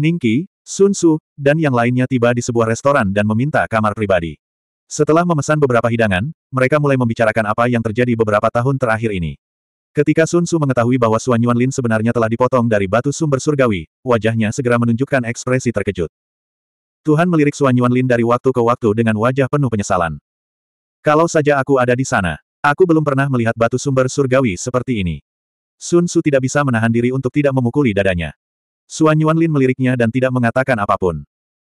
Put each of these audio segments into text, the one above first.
Ningqi, Sun Su, dan yang lainnya tiba di sebuah restoran dan meminta kamar pribadi. Setelah memesan beberapa hidangan, mereka mulai membicarakan apa yang terjadi beberapa tahun terakhir ini. Ketika Sun Su mengetahui bahwa Suan Yuan Lin sebenarnya telah dipotong dari batu sumber surgawi, wajahnya segera menunjukkan ekspresi terkejut. Tuhan melirik Suan Yuan Lin dari waktu ke waktu dengan wajah penuh penyesalan. Kalau saja aku ada di sana, aku belum pernah melihat batu sumber surgawi seperti ini. Sun Su tidak bisa menahan diri untuk tidak memukuli dadanya. Suan Yuan Lin meliriknya dan tidak mengatakan apapun.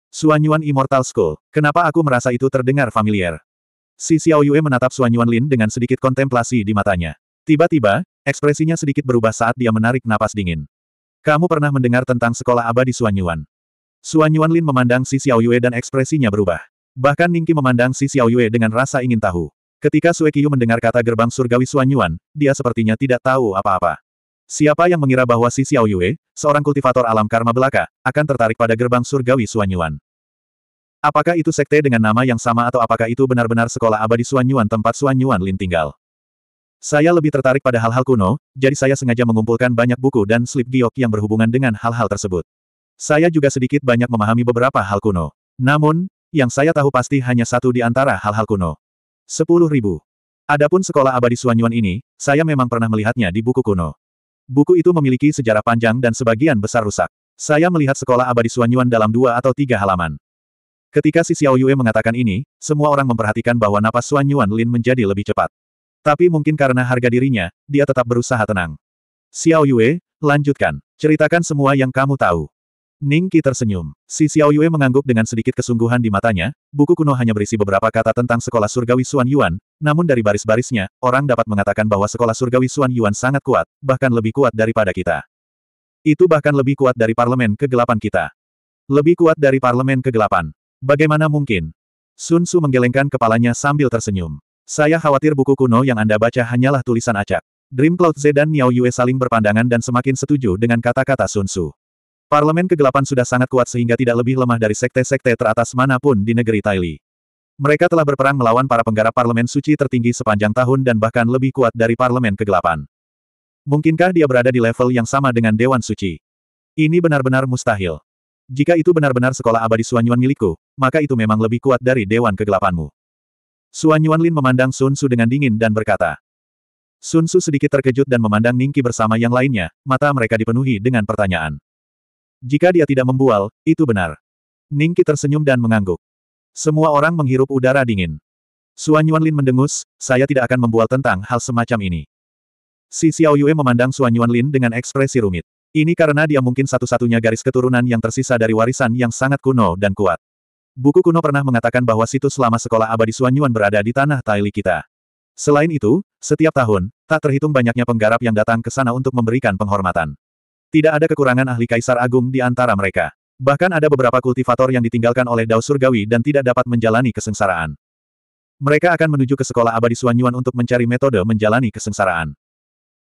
Suan Yuan Immortal School, kenapa aku merasa itu terdengar familiar? Si Xiao Yue menatap Suan Yuan Lin dengan sedikit kontemplasi di matanya. Tiba-tiba, ekspresinya sedikit berubah saat dia menarik napas dingin. Kamu pernah mendengar tentang sekolah abadi Suan Yuan? Suan Yuan Lin memandang si Xiao Yue dan ekspresinya berubah. Bahkan Ningki memandang si Xiao Yue dengan rasa ingin tahu. Ketika Sue Qiyu mendengar kata gerbang surgawi Suan Yuan, dia sepertinya tidak tahu apa-apa. Siapa yang mengira bahwa si Xiao Yue, seorang kultivator alam karma belaka, akan tertarik pada gerbang surgawi Suanyuan? Apakah itu sekte dengan nama yang sama atau apakah itu benar-benar sekolah abadi Suanyuan tempat Suanyuan Lin tinggal? Saya lebih tertarik pada hal-hal kuno, jadi saya sengaja mengumpulkan banyak buku dan slip giok yang berhubungan dengan hal-hal tersebut. Saya juga sedikit banyak memahami beberapa hal kuno. Namun, yang saya tahu pasti hanya satu di antara hal-hal kuno. Sepuluh ribu. Adapun sekolah abadi Suanyuan ini, saya memang pernah melihatnya di buku kuno. Buku itu memiliki sejarah panjang dan sebagian besar rusak. Saya melihat sekolah abadi Suanyuan dalam dua atau tiga halaman. Ketika si Xiao Yue mengatakan ini, semua orang memperhatikan bahwa napas Suanyuan Lin menjadi lebih cepat. Tapi mungkin karena harga dirinya, dia tetap berusaha tenang. Xiao Yue, lanjutkan. Ceritakan semua yang kamu tahu. Ning Qi tersenyum. Si Xiao Yue mengangguk dengan sedikit kesungguhan di matanya, buku kuno hanya berisi beberapa kata tentang sekolah surgawi Xuan Yuan, namun dari baris-barisnya, orang dapat mengatakan bahwa sekolah surgawi Xuan Yuan sangat kuat, bahkan lebih kuat daripada kita. Itu bahkan lebih kuat dari parlemen kegelapan kita. Lebih kuat dari parlemen kegelapan. Bagaimana mungkin? Sun Tzu menggelengkan kepalanya sambil tersenyum. Saya khawatir buku kuno yang Anda baca hanyalah tulisan acak. Dream Cloud Z dan Niao Yue saling berpandangan dan semakin setuju dengan kata-kata Sun Tzu. Parlemen kegelapan sudah sangat kuat sehingga tidak lebih lemah dari sekte-sekte teratas manapun di negeri Taili. Mereka telah berperang melawan para penggarap parlemen suci tertinggi sepanjang tahun dan bahkan lebih kuat dari parlemen kegelapan. Mungkinkah dia berada di level yang sama dengan Dewan Suci? Ini benar-benar mustahil. Jika itu benar-benar sekolah abadi Suanyuan milikku, maka itu memang lebih kuat dari Dewan Kegelapanmu. Suanyuan Lin memandang Sun Su dengan dingin dan berkata. Sun Su sedikit terkejut dan memandang Ningki bersama yang lainnya, mata mereka dipenuhi dengan pertanyaan. Jika dia tidak membual, itu benar. Ningki tersenyum dan mengangguk. Semua orang menghirup udara dingin. Suan Yuanlin mendengus, saya tidak akan membual tentang hal semacam ini. Si Xiao Yue memandang Suan Yuanlin dengan ekspresi rumit. Ini karena dia mungkin satu-satunya garis keturunan yang tersisa dari warisan yang sangat kuno dan kuat. Buku kuno pernah mengatakan bahwa situs selama sekolah abadi Suan Yuan berada di tanah Taili kita. Selain itu, setiap tahun, tak terhitung banyaknya penggarap yang datang ke sana untuk memberikan penghormatan. Tidak ada kekurangan ahli Kaisar Agung di antara mereka. Bahkan ada beberapa kultivator yang ditinggalkan oleh Dao Surgawi dan tidak dapat menjalani kesengsaraan. Mereka akan menuju ke sekolah abadi Suan Yuan untuk mencari metode menjalani kesengsaraan.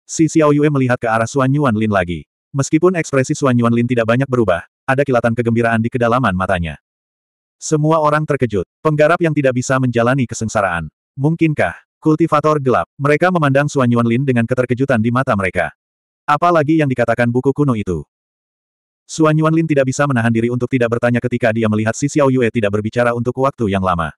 Si Xiao Yue melihat ke arah Suan Yuan Lin lagi. Meskipun ekspresi Suan Yuan Lin tidak banyak berubah, ada kilatan kegembiraan di kedalaman matanya. Semua orang terkejut. Penggarap yang tidak bisa menjalani kesengsaraan. Mungkinkah? Kultivator gelap. Mereka memandang Suan Yuan Lin dengan keterkejutan di mata mereka. Apalagi yang dikatakan buku kuno itu. Suan Yuanlin tidak bisa menahan diri untuk tidak bertanya ketika dia melihat si Xiao Yue tidak berbicara untuk waktu yang lama.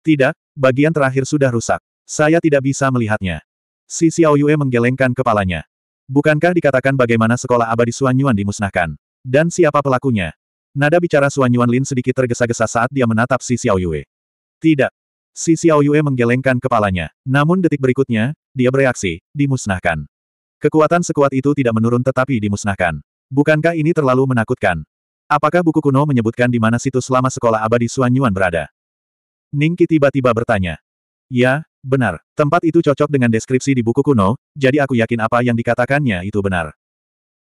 Tidak, bagian terakhir sudah rusak. Saya tidak bisa melihatnya. Si Xiao Yue menggelengkan kepalanya. Bukankah dikatakan bagaimana sekolah abadi Suan Yuan dimusnahkan? Dan siapa pelakunya? Nada bicara Suan Yuan Lin sedikit tergesa-gesa saat dia menatap si Xiao Yue. Tidak. Si Xiao Yue menggelengkan kepalanya. Namun detik berikutnya, dia bereaksi, dimusnahkan. Kekuatan sekuat itu tidak menurun tetapi dimusnahkan. Bukankah ini terlalu menakutkan? Apakah buku kuno menyebutkan di mana situs lama sekolah abadi Suan Yuan berada? Ningki tiba-tiba bertanya. Ya, benar. Tempat itu cocok dengan deskripsi di buku kuno, jadi aku yakin apa yang dikatakannya itu benar.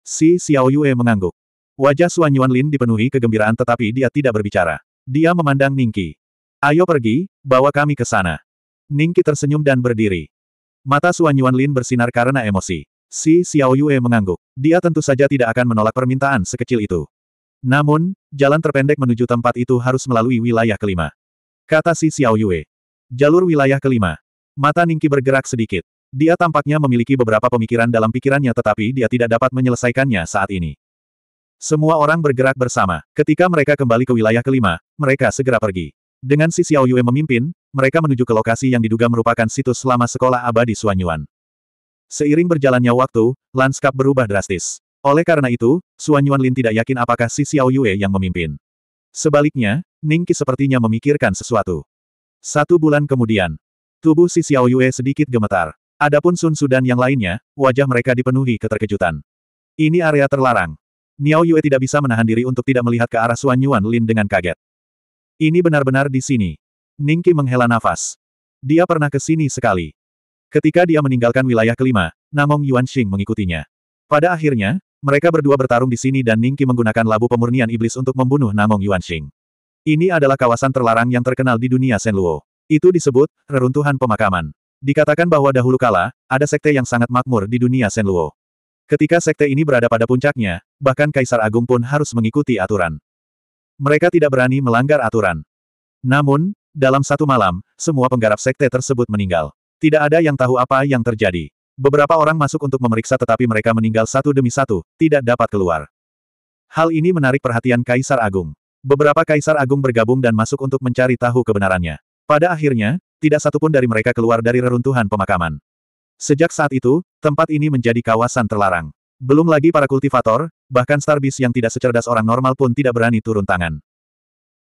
Si Xiao Yue mengangguk. Wajah Suan Yuan Lin dipenuhi kegembiraan tetapi dia tidak berbicara. Dia memandang Ningki. Ayo pergi, bawa kami ke sana. Ningki tersenyum dan berdiri. Mata Suan Yuan Lin bersinar karena emosi. Si Xiao Yue mengangguk. Dia tentu saja tidak akan menolak permintaan sekecil itu. Namun, jalan terpendek menuju tempat itu harus melalui wilayah kelima. Kata si Xiao Yue. Jalur wilayah kelima. Mata Ningki bergerak sedikit. Dia tampaknya memiliki beberapa pemikiran dalam pikirannya tetapi dia tidak dapat menyelesaikannya saat ini. Semua orang bergerak bersama. Ketika mereka kembali ke wilayah kelima, mereka segera pergi. Dengan si Xiao Yue memimpin, mereka menuju ke lokasi yang diduga merupakan situs lama sekolah abadi Suanyuan. Seiring berjalannya waktu, lanskap berubah drastis. Oleh karena itu, Suan Yuan Lin tidak yakin apakah si Xiao Yue yang memimpin. Sebaliknya, Ningki sepertinya memikirkan sesuatu. Satu bulan kemudian, tubuh si Xiao Yue sedikit gemetar. Adapun Sun Sudan yang lainnya, wajah mereka dipenuhi keterkejutan. Ini area terlarang. Niao Yue tidak bisa menahan diri untuk tidak melihat ke arah Suan Yuan Lin dengan kaget. Ini benar-benar di sini. Ningki menghela nafas. Dia pernah ke sini sekali. Ketika dia meninggalkan wilayah kelima, Namong Yuanxing mengikutinya. Pada akhirnya, mereka berdua bertarung di sini dan Ningqi menggunakan labu pemurnian iblis untuk membunuh Namong Yuanxing. Ini adalah kawasan terlarang yang terkenal di dunia Senluo. Itu disebut, reruntuhan pemakaman. Dikatakan bahwa dahulu kala, ada sekte yang sangat makmur di dunia Senluo. Ketika sekte ini berada pada puncaknya, bahkan Kaisar Agung pun harus mengikuti aturan. Mereka tidak berani melanggar aturan. Namun, dalam satu malam, semua penggarap sekte tersebut meninggal. Tidak ada yang tahu apa yang terjadi. Beberapa orang masuk untuk memeriksa tetapi mereka meninggal satu demi satu, tidak dapat keluar. Hal ini menarik perhatian Kaisar Agung. Beberapa Kaisar Agung bergabung dan masuk untuk mencari tahu kebenarannya. Pada akhirnya, tidak satupun dari mereka keluar dari reruntuhan pemakaman. Sejak saat itu, tempat ini menjadi kawasan terlarang. Belum lagi para kultivator, bahkan Starbis yang tidak secerdas orang normal pun tidak berani turun tangan.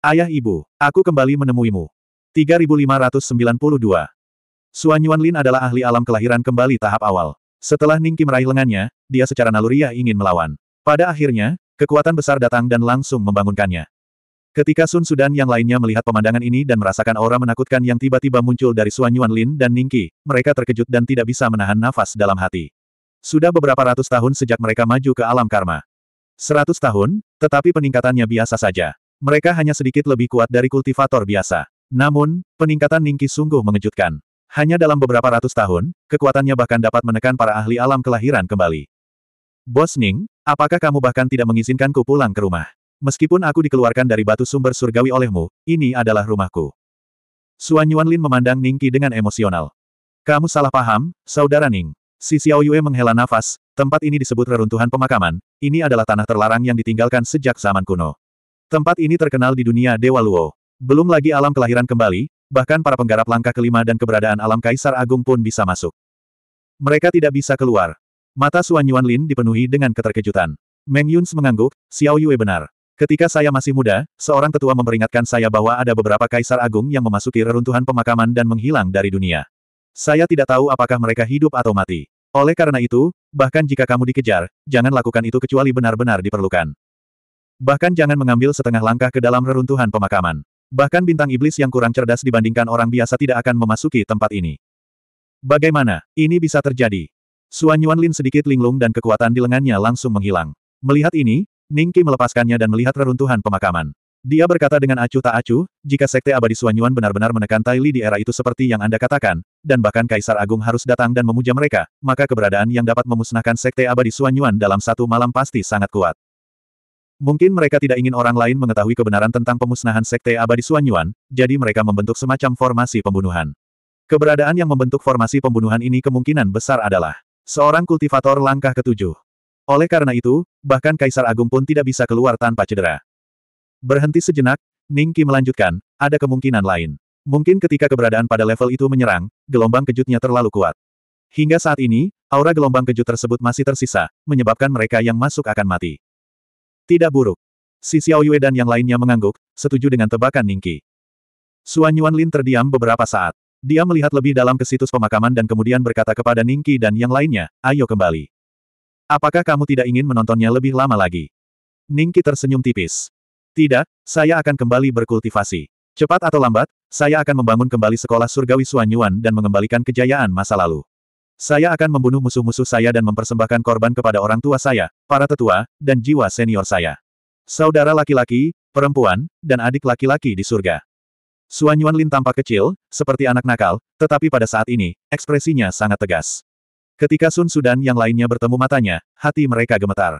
Ayah ibu, aku kembali menemuimu. 3592 Suan Lin adalah ahli alam kelahiran kembali tahap awal. Setelah Ningki meraih lengannya, dia secara naluriah ingin melawan. Pada akhirnya, kekuatan besar datang dan langsung membangunkannya. Ketika Sun Sudan yang lainnya melihat pemandangan ini dan merasakan aura menakutkan yang tiba-tiba muncul dari Suan Lin dan Ningki, mereka terkejut dan tidak bisa menahan nafas dalam hati. Sudah beberapa ratus tahun sejak mereka maju ke alam karma. Seratus tahun, tetapi peningkatannya biasa saja. Mereka hanya sedikit lebih kuat dari kultivator biasa. Namun, peningkatan Ningki sungguh mengejutkan. Hanya dalam beberapa ratus tahun, kekuatannya bahkan dapat menekan para ahli alam kelahiran kembali. Bos Ning, apakah kamu bahkan tidak mengizinkanku pulang ke rumah? Meskipun aku dikeluarkan dari batu sumber surgawi olehmu, ini adalah rumahku. Suan Lin memandang Qi dengan emosional. Kamu salah paham, saudara Ning. Si Xiao Yue menghela nafas, tempat ini disebut reruntuhan pemakaman, ini adalah tanah terlarang yang ditinggalkan sejak zaman kuno. Tempat ini terkenal di dunia Dewa Luo. Belum lagi alam kelahiran kembali, bahkan para penggarap langkah kelima dan keberadaan alam Kaisar Agung pun bisa masuk. Mereka tidak bisa keluar. Mata Suan Yuan Lin dipenuhi dengan keterkejutan. Meng Yuns mengangguk, Xiao Yue benar. Ketika saya masih muda, seorang tetua memperingatkan saya bahwa ada beberapa kaisar agung yang memasuki reruntuhan pemakaman dan menghilang dari dunia. Saya tidak tahu apakah mereka hidup atau mati. Oleh karena itu, bahkan jika kamu dikejar, jangan lakukan itu kecuali benar-benar diperlukan. Bahkan jangan mengambil setengah langkah ke dalam reruntuhan pemakaman. Bahkan bintang iblis yang kurang cerdas dibandingkan orang biasa tidak akan memasuki tempat ini. Bagaimana, ini bisa terjadi? Suan Yuanlin sedikit linglung dan kekuatan di lengannya langsung menghilang. Melihat ini, Ningki melepaskannya dan melihat reruntuhan pemakaman. Dia berkata dengan acuh tak acuh, jika Sekte Abadi Suan Yuan benar-benar menekan Tai Li di era itu seperti yang Anda katakan, dan bahkan Kaisar Agung harus datang dan memuja mereka, maka keberadaan yang dapat memusnahkan Sekte Abadi Suan Yuan dalam satu malam pasti sangat kuat. Mungkin mereka tidak ingin orang lain mengetahui kebenaran tentang pemusnahan Sekte Abadi Suanyuan, jadi mereka membentuk semacam formasi pembunuhan. Keberadaan yang membentuk formasi pembunuhan ini kemungkinan besar adalah seorang kultivator langkah ketujuh. Oleh karena itu, bahkan Kaisar Agung pun tidak bisa keluar tanpa cedera. Berhenti sejenak, Ning Qi melanjutkan, ada kemungkinan lain. Mungkin ketika keberadaan pada level itu menyerang, gelombang kejutnya terlalu kuat. Hingga saat ini, aura gelombang kejut tersebut masih tersisa, menyebabkan mereka yang masuk akan mati. Tidak buruk. Si Xiao Yue dan yang lainnya mengangguk, setuju dengan tebakan Ningki. Suan Yuan Lin terdiam beberapa saat. Dia melihat lebih dalam ke situs pemakaman dan kemudian berkata kepada Ningki dan yang lainnya, ayo kembali. Apakah kamu tidak ingin menontonnya lebih lama lagi? Ningki tersenyum tipis. Tidak, saya akan kembali berkultivasi. Cepat atau lambat, saya akan membangun kembali sekolah surgawi Suan Yuan dan mengembalikan kejayaan masa lalu. Saya akan membunuh musuh-musuh saya dan mempersembahkan korban kepada orang tua saya, para tetua, dan jiwa senior saya. Saudara laki-laki, perempuan, dan adik laki-laki di surga. Suan Yuan Lin tampak kecil, seperti anak nakal, tetapi pada saat ini, ekspresinya sangat tegas. Ketika Sun Sudan yang lainnya bertemu matanya, hati mereka gemetar.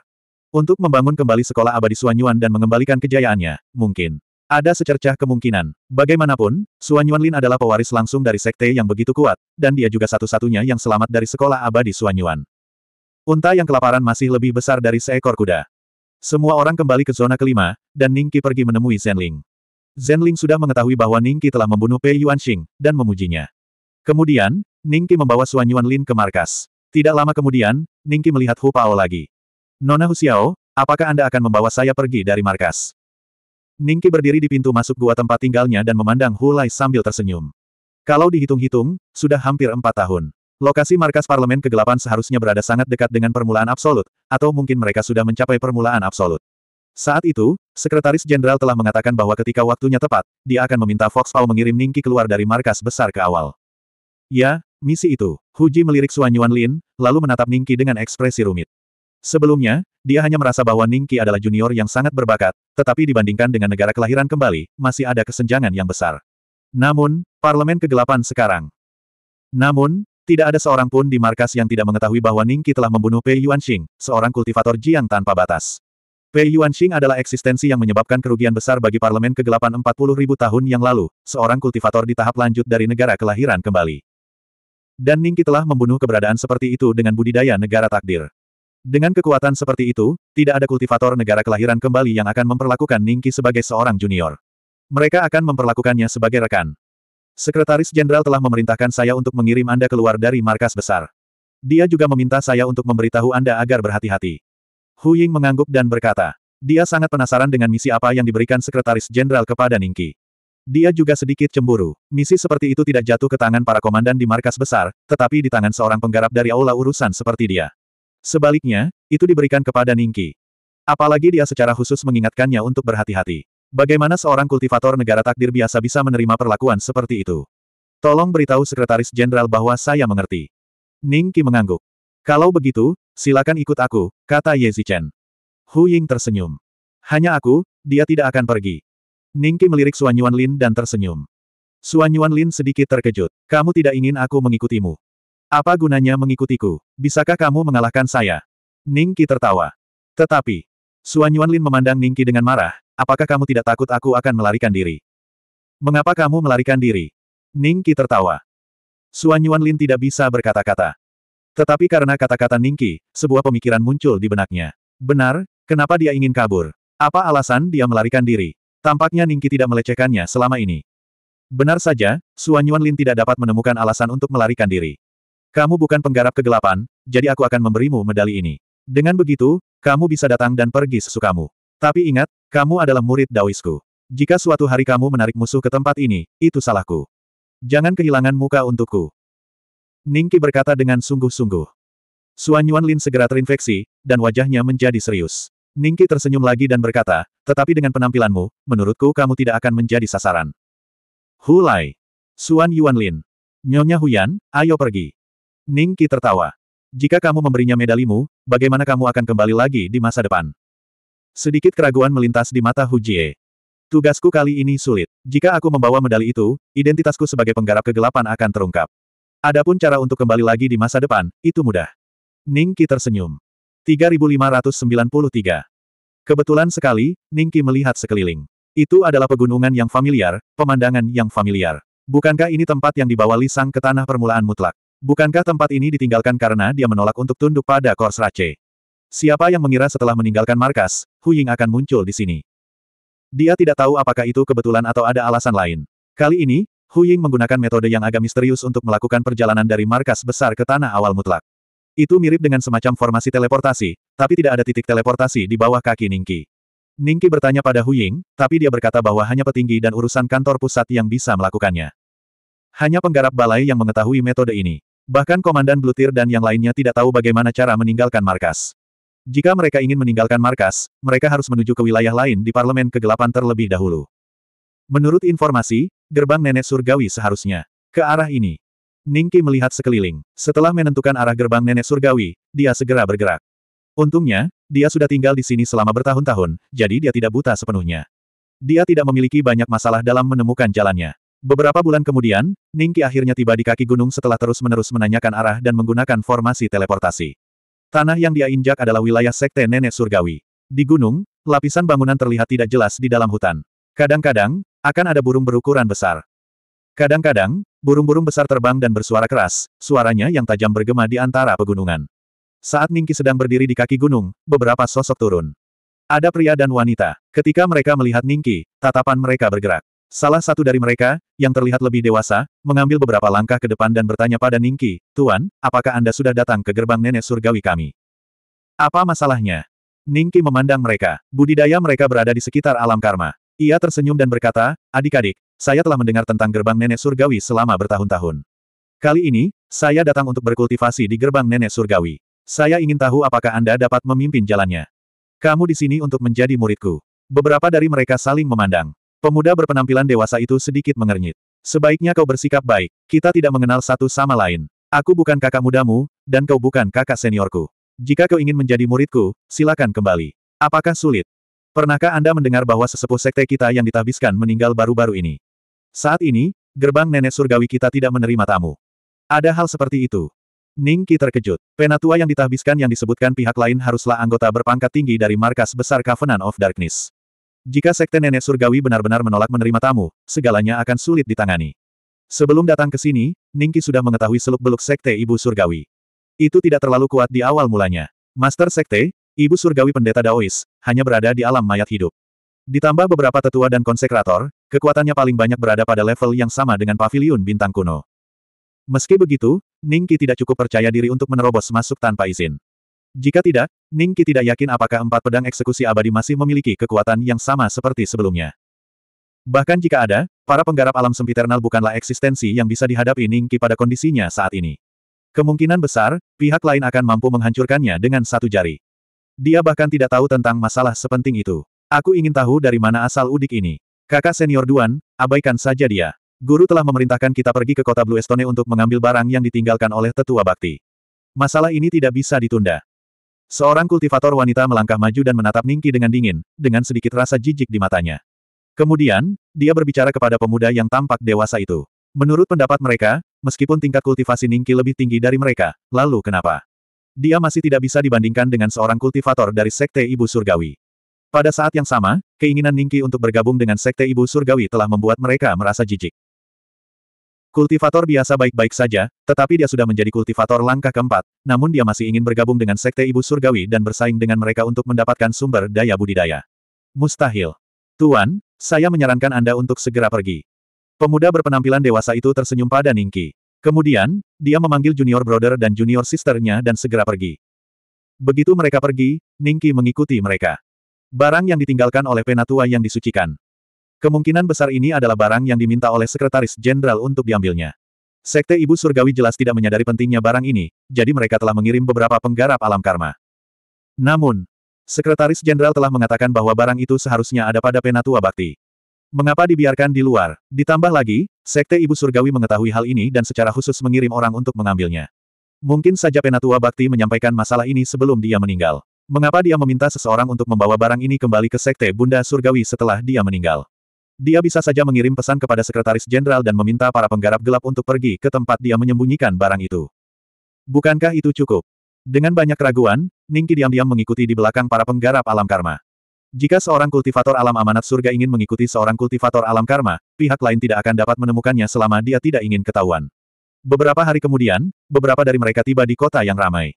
Untuk membangun kembali sekolah abadi Suan Yuan dan mengembalikan kejayaannya, mungkin. Ada secercah kemungkinan. Bagaimanapun, Suan Yuan Lin adalah pewaris langsung dari sekte yang begitu kuat, dan dia juga satu-satunya yang selamat dari sekolah abadi Suan Yuan. Unta yang kelaparan masih lebih besar dari seekor kuda. Semua orang kembali ke zona kelima, dan Ningqi pergi menemui Zenling. Zenling sudah mengetahui bahwa Ningqi telah membunuh Pei Yuanxing, dan memujinya. Kemudian, Ningqi membawa Suan Yuan Lin ke markas. Tidak lama kemudian, Ningqi melihat Hu Pao lagi. Nona Hu Xiao, apakah Anda akan membawa saya pergi dari markas? Ningqi berdiri di pintu masuk gua tempat tinggalnya dan memandang Hu Lai sambil tersenyum. Kalau dihitung-hitung, sudah hampir empat tahun. Lokasi markas parlemen kegelapan seharusnya berada sangat dekat dengan permulaan absolut, atau mungkin mereka sudah mencapai permulaan absolut. Saat itu, Sekretaris Jenderal telah mengatakan bahwa ketika waktunya tepat, dia akan meminta Fox Foxpaw mengirim Ningki keluar dari markas besar ke awal. Ya, misi itu. Huji melirik Suan Yuan Lin, lalu menatap Ningki dengan ekspresi rumit. Sebelumnya, dia hanya merasa bahwa Ningki adalah junior yang sangat berbakat, tetapi dibandingkan dengan negara kelahiran kembali, masih ada kesenjangan yang besar. Namun, parlemen kegelapan sekarang. Namun, tidak ada seorang pun di markas yang tidak mengetahui bahwa Ningqi telah membunuh Pei Yuanxing, seorang kultivator Jiang tanpa batas. Pei Yuanxing adalah eksistensi yang menyebabkan kerugian besar bagi Parlemen Kegelapan 40 tahun yang lalu, seorang kultivator di tahap lanjut dari negara kelahiran kembali. Dan Ningqi telah membunuh keberadaan seperti itu dengan budidaya negara takdir. Dengan kekuatan seperti itu, tidak ada kultivator negara kelahiran kembali yang akan memperlakukan Ningqi sebagai seorang junior. Mereka akan memperlakukannya sebagai rekan. Sekretaris Jenderal telah memerintahkan saya untuk mengirim Anda keluar dari markas besar. Dia juga meminta saya untuk memberitahu Anda agar berhati-hati. Hu Ying mengangguk dan berkata, dia sangat penasaran dengan misi apa yang diberikan Sekretaris Jenderal kepada Ningki. Dia juga sedikit cemburu. Misi seperti itu tidak jatuh ke tangan para komandan di markas besar, tetapi di tangan seorang penggarap dari aula urusan seperti dia. Sebaliknya, itu diberikan kepada Ningki. Apalagi dia secara khusus mengingatkannya untuk berhati-hati. Bagaimana seorang kultivator negara takdir biasa bisa menerima perlakuan seperti itu? Tolong beritahu Sekretaris Jenderal bahwa saya mengerti. Ning Qi mengangguk. Kalau begitu, silakan ikut aku, kata Ye Zichen. Hu Ying tersenyum. Hanya aku, dia tidak akan pergi. Ning Qi melirik Suan Yuan Lin dan tersenyum. Suan Yuan Lin sedikit terkejut. Kamu tidak ingin aku mengikutimu. Apa gunanya mengikutiku? Bisakah kamu mengalahkan saya? Ning Qi tertawa. Tetapi, Suan Yuan Lin memandang Ning Qi dengan marah, apakah kamu tidak takut aku akan melarikan diri? Mengapa kamu melarikan diri? Ningki tertawa. Suan Yuan Lin tidak bisa berkata-kata. Tetapi karena kata-kata Ningki, sebuah pemikiran muncul di benaknya. Benar, kenapa dia ingin kabur? Apa alasan dia melarikan diri? Tampaknya Ningki tidak melecehkannya selama ini. Benar saja, Suan Yuan Lin tidak dapat menemukan alasan untuk melarikan diri. Kamu bukan penggarap kegelapan, jadi aku akan memberimu medali ini. Dengan begitu, kamu bisa datang dan pergi sesukamu. Tapi ingat, kamu adalah murid Daoisku. Jika suatu hari kamu menarik musuh ke tempat ini, itu salahku. Jangan kehilangan muka untukku. Ningki berkata dengan sungguh-sungguh. Suan Yuan Lin segera terinfeksi, dan wajahnya menjadi serius. Ningki tersenyum lagi dan berkata, tetapi dengan penampilanmu, menurutku kamu tidak akan menjadi sasaran. Hulai! Suan Yuan Lin. Nyonya Huyan, ayo pergi. Ningki tertawa. Jika kamu memberinya medalimu, bagaimana kamu akan kembali lagi di masa depan? Sedikit keraguan melintas di mata Hu Jie. Tugasku kali ini sulit. Jika aku membawa medali itu, identitasku sebagai penggarap kegelapan akan terungkap. Adapun cara untuk kembali lagi di masa depan, itu mudah. Ning Qi tersenyum. 3593. Kebetulan sekali, Ning Qi melihat sekeliling. Itu adalah pegunungan yang familiar, pemandangan yang familiar. Bukankah ini tempat yang dibawa Lisang ke tanah permulaan mutlak? Bukankah tempat ini ditinggalkan karena dia menolak untuk tunduk pada Korsrace? Siapa yang mengira setelah meninggalkan markas, Hu Ying akan muncul di sini. Dia tidak tahu apakah itu kebetulan atau ada alasan lain. Kali ini, Hu Ying menggunakan metode yang agak misterius untuk melakukan perjalanan dari markas besar ke tanah awal mutlak. Itu mirip dengan semacam formasi teleportasi, tapi tidak ada titik teleportasi di bawah kaki Ningki. Ningki bertanya pada Hu Ying, tapi dia berkata bahwa hanya petinggi dan urusan kantor pusat yang bisa melakukannya. Hanya penggarap balai yang mengetahui metode ini. Bahkan Komandan Blutir dan yang lainnya tidak tahu bagaimana cara meninggalkan markas. Jika mereka ingin meninggalkan markas, mereka harus menuju ke wilayah lain di Parlemen Kegelapan terlebih dahulu. Menurut informasi, gerbang nenek surgawi seharusnya ke arah ini. Ningki melihat sekeliling. Setelah menentukan arah gerbang nenek surgawi, dia segera bergerak. Untungnya, dia sudah tinggal di sini selama bertahun-tahun, jadi dia tidak buta sepenuhnya. Dia tidak memiliki banyak masalah dalam menemukan jalannya. Beberapa bulan kemudian, Ningki akhirnya tiba di kaki gunung setelah terus-menerus menanyakan arah dan menggunakan formasi teleportasi. Tanah yang dia injak adalah wilayah Sekte Nenek Surgawi. Di gunung, lapisan bangunan terlihat tidak jelas di dalam hutan. Kadang-kadang, akan ada burung berukuran besar. Kadang-kadang, burung-burung besar terbang dan bersuara keras, suaranya yang tajam bergema di antara pegunungan. Saat Ningki sedang berdiri di kaki gunung, beberapa sosok turun. Ada pria dan wanita. Ketika mereka melihat Ningki, tatapan mereka bergerak. Salah satu dari mereka, yang terlihat lebih dewasa, mengambil beberapa langkah ke depan dan bertanya pada Ningki, Tuan, apakah Anda sudah datang ke gerbang nenek surgawi kami? Apa masalahnya? Ningki memandang mereka. Budidaya mereka berada di sekitar alam karma. Ia tersenyum dan berkata, adik-adik, saya telah mendengar tentang gerbang nenek surgawi selama bertahun-tahun. Kali ini, saya datang untuk berkultivasi di gerbang nenek surgawi. Saya ingin tahu apakah Anda dapat memimpin jalannya. Kamu di sini untuk menjadi muridku. Beberapa dari mereka saling memandang. Pemuda berpenampilan dewasa itu sedikit mengernyit. Sebaiknya kau bersikap baik. Kita tidak mengenal satu sama lain. Aku bukan kakak mudamu, dan kau bukan kakak seniorku. Jika kau ingin menjadi muridku, silakan kembali. Apakah sulit? Pernahkah Anda mendengar bahwa sesepuh sekte kita yang ditabiskan meninggal baru-baru ini? Saat ini, gerbang nenek surgawi kita tidak menerima tamu. Ada hal seperti itu. Ning Qi terkejut. Penatua yang ditahbiskan yang disebutkan pihak lain haruslah anggota berpangkat tinggi dari markas besar Covenant of Darkness. Jika Sekte Nenek Surgawi benar-benar menolak menerima tamu, segalanya akan sulit ditangani. Sebelum datang ke sini, Ningki sudah mengetahui seluk-beluk Sekte Ibu Surgawi. Itu tidak terlalu kuat di awal mulanya. Master Sekte, Ibu Surgawi Pendeta Daois, hanya berada di alam mayat hidup. Ditambah beberapa tetua dan konsekrator, kekuatannya paling banyak berada pada level yang sama dengan pavilion bintang kuno. Meski begitu, Ningki tidak cukup percaya diri untuk menerobos masuk tanpa izin. Jika tidak, Ningki tidak yakin apakah empat pedang eksekusi abadi masih memiliki kekuatan yang sama seperti sebelumnya. Bahkan jika ada, para penggarap alam sempiternal bukanlah eksistensi yang bisa dihadapi Ningki pada kondisinya saat ini. Kemungkinan besar, pihak lain akan mampu menghancurkannya dengan satu jari. Dia bahkan tidak tahu tentang masalah sepenting itu. Aku ingin tahu dari mana asal udik ini. Kakak senior Duan, abaikan saja dia. Guru telah memerintahkan kita pergi ke kota Blue Estone untuk mengambil barang yang ditinggalkan oleh tetua bakti. Masalah ini tidak bisa ditunda. Seorang kultivator wanita melangkah maju dan menatap Ningki dengan dingin, dengan sedikit rasa jijik di matanya. Kemudian, dia berbicara kepada pemuda yang tampak dewasa itu. Menurut pendapat mereka, meskipun tingkat kultivasi Ningki lebih tinggi dari mereka, lalu kenapa? Dia masih tidak bisa dibandingkan dengan seorang kultivator dari Sekte Ibu Surgawi. Pada saat yang sama, keinginan Ningki untuk bergabung dengan Sekte Ibu Surgawi telah membuat mereka merasa jijik. Kultivator biasa baik-baik saja, tetapi dia sudah menjadi kultivator langkah keempat, namun dia masih ingin bergabung dengan Sekte Ibu Surgawi dan bersaing dengan mereka untuk mendapatkan sumber daya budidaya. Mustahil. Tuan, saya menyarankan Anda untuk segera pergi. Pemuda berpenampilan dewasa itu tersenyum pada Ningki. Kemudian, dia memanggil junior brother dan junior sisternya dan segera pergi. Begitu mereka pergi, Ningki mengikuti mereka. Barang yang ditinggalkan oleh penatua yang disucikan. Kemungkinan besar ini adalah barang yang diminta oleh Sekretaris Jenderal untuk diambilnya. Sekte Ibu Surgawi jelas tidak menyadari pentingnya barang ini, jadi mereka telah mengirim beberapa penggarap alam karma. Namun, Sekretaris Jenderal telah mengatakan bahwa barang itu seharusnya ada pada Penatua Bakti. Mengapa dibiarkan di luar? Ditambah lagi, Sekte Ibu Surgawi mengetahui hal ini dan secara khusus mengirim orang untuk mengambilnya. Mungkin saja Penatua Bakti menyampaikan masalah ini sebelum dia meninggal. Mengapa dia meminta seseorang untuk membawa barang ini kembali ke Sekte Bunda Surgawi setelah dia meninggal? Dia bisa saja mengirim pesan kepada sekretaris jenderal dan meminta para penggarap gelap untuk pergi ke tempat dia menyembunyikan barang itu. Bukankah itu cukup? Dengan banyak keraguan, Ningki diam-diam mengikuti di belakang para penggarap alam karma. Jika seorang kultivator alam amanat surga ingin mengikuti seorang kultivator alam karma, pihak lain tidak akan dapat menemukannya selama dia tidak ingin ketahuan. Beberapa hari kemudian, beberapa dari mereka tiba di kota yang ramai.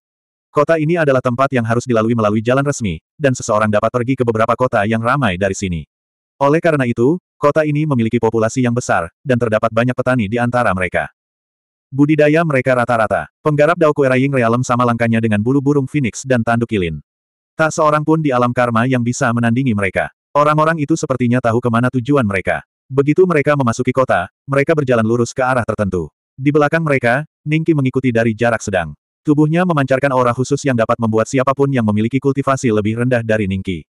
Kota ini adalah tempat yang harus dilalui melalui jalan resmi, dan seseorang dapat pergi ke beberapa kota yang ramai dari sini. Oleh karena itu, kota ini memiliki populasi yang besar, dan terdapat banyak petani di antara mereka. Budidaya mereka rata-rata. Penggarap Dao Kueraying Realem sama langkanya dengan bulu burung phoenix dan tanduk kilin. Tak seorang pun di alam karma yang bisa menandingi mereka. Orang-orang itu sepertinya tahu kemana tujuan mereka. Begitu mereka memasuki kota, mereka berjalan lurus ke arah tertentu. Di belakang mereka, Ningki mengikuti dari jarak sedang. Tubuhnya memancarkan aura khusus yang dapat membuat siapapun yang memiliki kultivasi lebih rendah dari Ningki.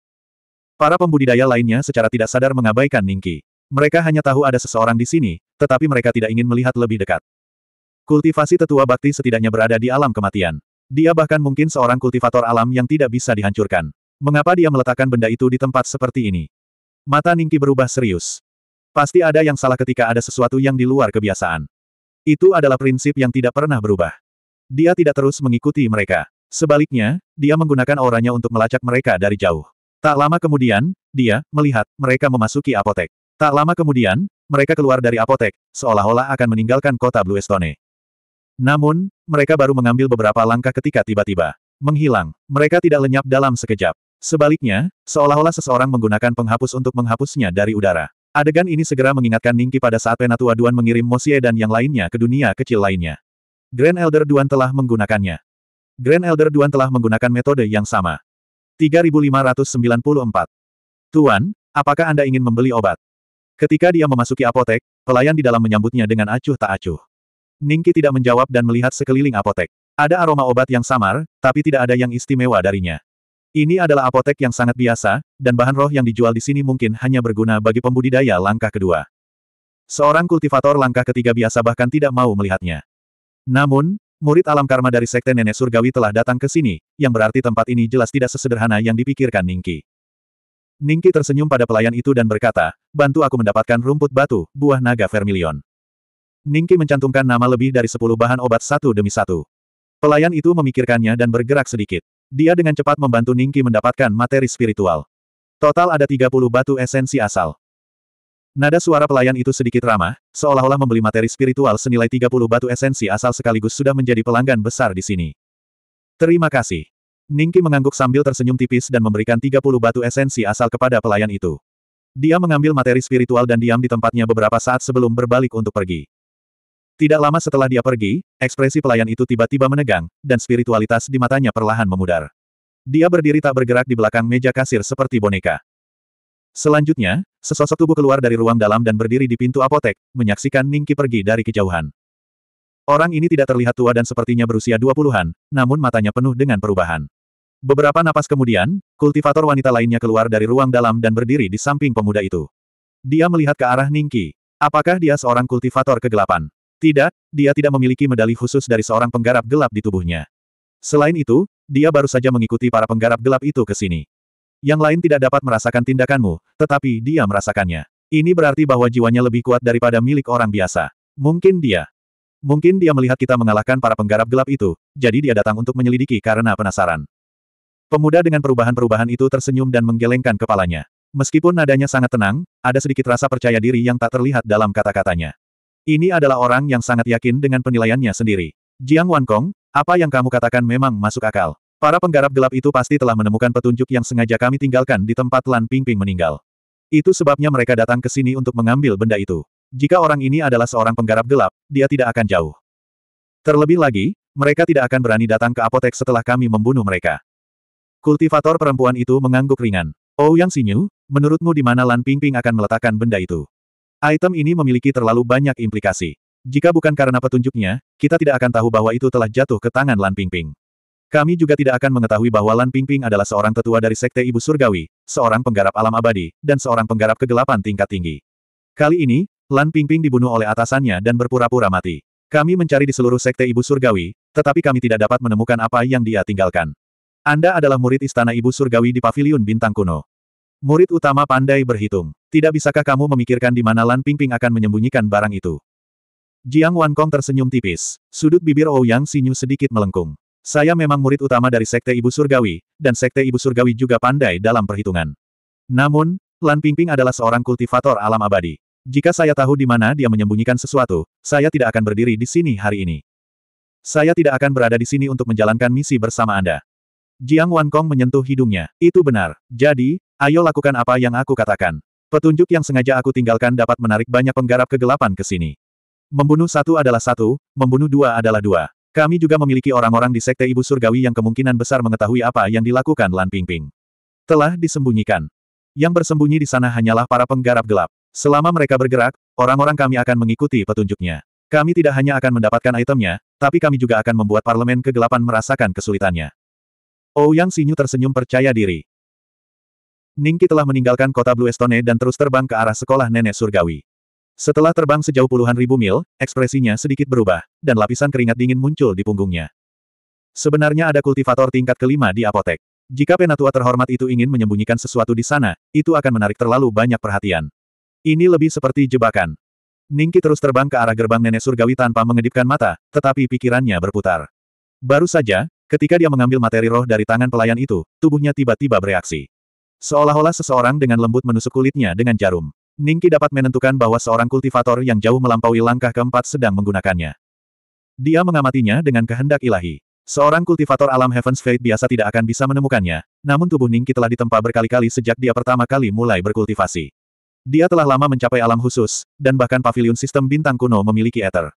Para pembudidaya lainnya secara tidak sadar mengabaikan Ningki. Mereka hanya tahu ada seseorang di sini, tetapi mereka tidak ingin melihat lebih dekat. Kultivasi tetua bakti setidaknya berada di alam kematian. Dia bahkan mungkin seorang kultivator alam yang tidak bisa dihancurkan. Mengapa dia meletakkan benda itu di tempat seperti ini? Mata Ningki berubah serius. Pasti ada yang salah ketika ada sesuatu yang di luar kebiasaan. Itu adalah prinsip yang tidak pernah berubah. Dia tidak terus mengikuti mereka. Sebaliknya, dia menggunakan auranya untuk melacak mereka dari jauh. Tak lama kemudian, dia melihat mereka memasuki apotek. Tak lama kemudian, mereka keluar dari apotek, seolah-olah akan meninggalkan kota Blue Estone. Namun, mereka baru mengambil beberapa langkah ketika tiba-tiba menghilang. Mereka tidak lenyap dalam sekejap. Sebaliknya, seolah-olah seseorang menggunakan penghapus untuk menghapusnya dari udara. Adegan ini segera mengingatkan Ningki pada saat Penatua Duan mengirim Mosie dan yang lainnya ke dunia kecil lainnya. Grand Elder Duan telah menggunakannya. Grand Elder Duan telah menggunakan metode yang sama. 3594. Tuan, apakah Anda ingin membeli obat? Ketika dia memasuki apotek, pelayan di dalam menyambutnya dengan acuh tak acuh. Ningki tidak menjawab dan melihat sekeliling apotek. Ada aroma obat yang samar, tapi tidak ada yang istimewa darinya. Ini adalah apotek yang sangat biasa, dan bahan roh yang dijual di sini mungkin hanya berguna bagi pembudidaya langkah kedua. Seorang kultivator langkah ketiga biasa bahkan tidak mau melihatnya. Namun, Murid alam karma dari Sekte Nenek Surgawi telah datang ke sini, yang berarti tempat ini jelas tidak sesederhana yang dipikirkan Ningki. Ningki tersenyum pada pelayan itu dan berkata, bantu aku mendapatkan rumput batu, buah naga vermilion. Ningki mencantumkan nama lebih dari sepuluh bahan obat satu demi satu. Pelayan itu memikirkannya dan bergerak sedikit. Dia dengan cepat membantu Ningki mendapatkan materi spiritual. Total ada 30 batu esensi asal. Nada suara pelayan itu sedikit ramah, seolah-olah membeli materi spiritual senilai 30 batu esensi asal sekaligus sudah menjadi pelanggan besar di sini. Terima kasih. Ningki mengangguk sambil tersenyum tipis dan memberikan 30 batu esensi asal kepada pelayan itu. Dia mengambil materi spiritual dan diam di tempatnya beberapa saat sebelum berbalik untuk pergi. Tidak lama setelah dia pergi, ekspresi pelayan itu tiba-tiba menegang, dan spiritualitas di matanya perlahan memudar. Dia berdiri tak bergerak di belakang meja kasir seperti boneka. Selanjutnya, Sesosok tubuh keluar dari ruang dalam dan berdiri di pintu apotek, menyaksikan Ningki pergi dari kejauhan. Orang ini tidak terlihat tua dan sepertinya berusia dua puluhan, namun matanya penuh dengan perubahan. Beberapa napas kemudian, kultivator wanita lainnya keluar dari ruang dalam dan berdiri di samping pemuda itu. Dia melihat ke arah Ningki. Apakah dia seorang kultivator kegelapan? Tidak, dia tidak memiliki medali khusus dari seorang penggarap gelap di tubuhnya. Selain itu, dia baru saja mengikuti para penggarap gelap itu ke sini. Yang lain tidak dapat merasakan tindakanmu, tetapi dia merasakannya. Ini berarti bahwa jiwanya lebih kuat daripada milik orang biasa. Mungkin dia. Mungkin dia melihat kita mengalahkan para penggarap gelap itu, jadi dia datang untuk menyelidiki karena penasaran. Pemuda dengan perubahan-perubahan itu tersenyum dan menggelengkan kepalanya. Meskipun nadanya sangat tenang, ada sedikit rasa percaya diri yang tak terlihat dalam kata-katanya. Ini adalah orang yang sangat yakin dengan penilaiannya sendiri. Jiang Wankong, apa yang kamu katakan memang masuk akal. Para penggarap gelap itu pasti telah menemukan petunjuk yang sengaja kami tinggalkan di tempat Lan Pingping meninggal. Itu sebabnya mereka datang ke sini untuk mengambil benda itu. Jika orang ini adalah seorang penggarap gelap, dia tidak akan jauh. Terlebih lagi, mereka tidak akan berani datang ke apotek setelah kami membunuh mereka. Kultivator perempuan itu mengangguk ringan. Oh Yang Sinyu, menurutmu di mana Lan Pingping akan meletakkan benda itu? Item ini memiliki terlalu banyak implikasi. Jika bukan karena petunjuknya, kita tidak akan tahu bahwa itu telah jatuh ke tangan Lan Pingping. Kami juga tidak akan mengetahui bahwa Lan Pingping adalah seorang tetua dari Sekte Ibu Surgawi, seorang penggarap alam abadi, dan seorang penggarap kegelapan tingkat tinggi. Kali ini, Lan Pingping dibunuh oleh atasannya dan berpura-pura mati. Kami mencari di seluruh Sekte Ibu Surgawi, tetapi kami tidak dapat menemukan apa yang dia tinggalkan. Anda adalah murid Istana Ibu Surgawi di Paviliun Bintang Kuno. Murid utama pandai berhitung. Tidak bisakah kamu memikirkan di mana Lan Pingping akan menyembunyikan barang itu? Jiang Wankong tersenyum tipis. Sudut bibir Ouyang oh Sinyu sedikit melengkung. Saya memang murid utama dari Sekte Ibu Surgawi, dan Sekte Ibu Surgawi juga pandai dalam perhitungan. Namun, Lan Pingping adalah seorang kultivator alam abadi. Jika saya tahu di mana dia menyembunyikan sesuatu, saya tidak akan berdiri di sini hari ini. Saya tidak akan berada di sini untuk menjalankan misi bersama Anda. Jiang Wankong menyentuh hidungnya. Itu benar. Jadi, ayo lakukan apa yang aku katakan. Petunjuk yang sengaja aku tinggalkan dapat menarik banyak penggarap kegelapan ke sini. Membunuh satu adalah satu, membunuh dua adalah dua. Kami juga memiliki orang-orang di Sekte Ibu Surgawi yang kemungkinan besar mengetahui apa yang dilakukan Lan Pingping. Telah disembunyikan. Yang bersembunyi di sana hanyalah para penggarap gelap. Selama mereka bergerak, orang-orang kami akan mengikuti petunjuknya. Kami tidak hanya akan mendapatkan itemnya, tapi kami juga akan membuat parlemen kegelapan merasakan kesulitannya. Ouyang oh, Sinyu tersenyum percaya diri. Ningki telah meninggalkan kota Blue Estone dan terus terbang ke arah sekolah nenek surgawi. Setelah terbang sejauh puluhan ribu mil, ekspresinya sedikit berubah, dan lapisan keringat dingin muncul di punggungnya. Sebenarnya ada kultivator tingkat kelima di apotek. Jika penatua terhormat itu ingin menyembunyikan sesuatu di sana, itu akan menarik terlalu banyak perhatian. Ini lebih seperti jebakan. Ningki terus terbang ke arah gerbang nenek surgawi tanpa mengedipkan mata, tetapi pikirannya berputar. Baru saja, ketika dia mengambil materi roh dari tangan pelayan itu, tubuhnya tiba-tiba bereaksi. Seolah-olah seseorang dengan lembut menusuk kulitnya dengan jarum. Ningki dapat menentukan bahwa seorang kultivator yang jauh melampaui langkah keempat sedang menggunakannya. Dia mengamatinya dengan kehendak ilahi. Seorang kultivator alam Heaven's Fate biasa tidak akan bisa menemukannya, namun tubuh Ningki telah ditempa berkali-kali sejak dia pertama kali mulai berkultivasi. Dia telah lama mencapai alam khusus, dan bahkan pavilion sistem bintang kuno memiliki Ether.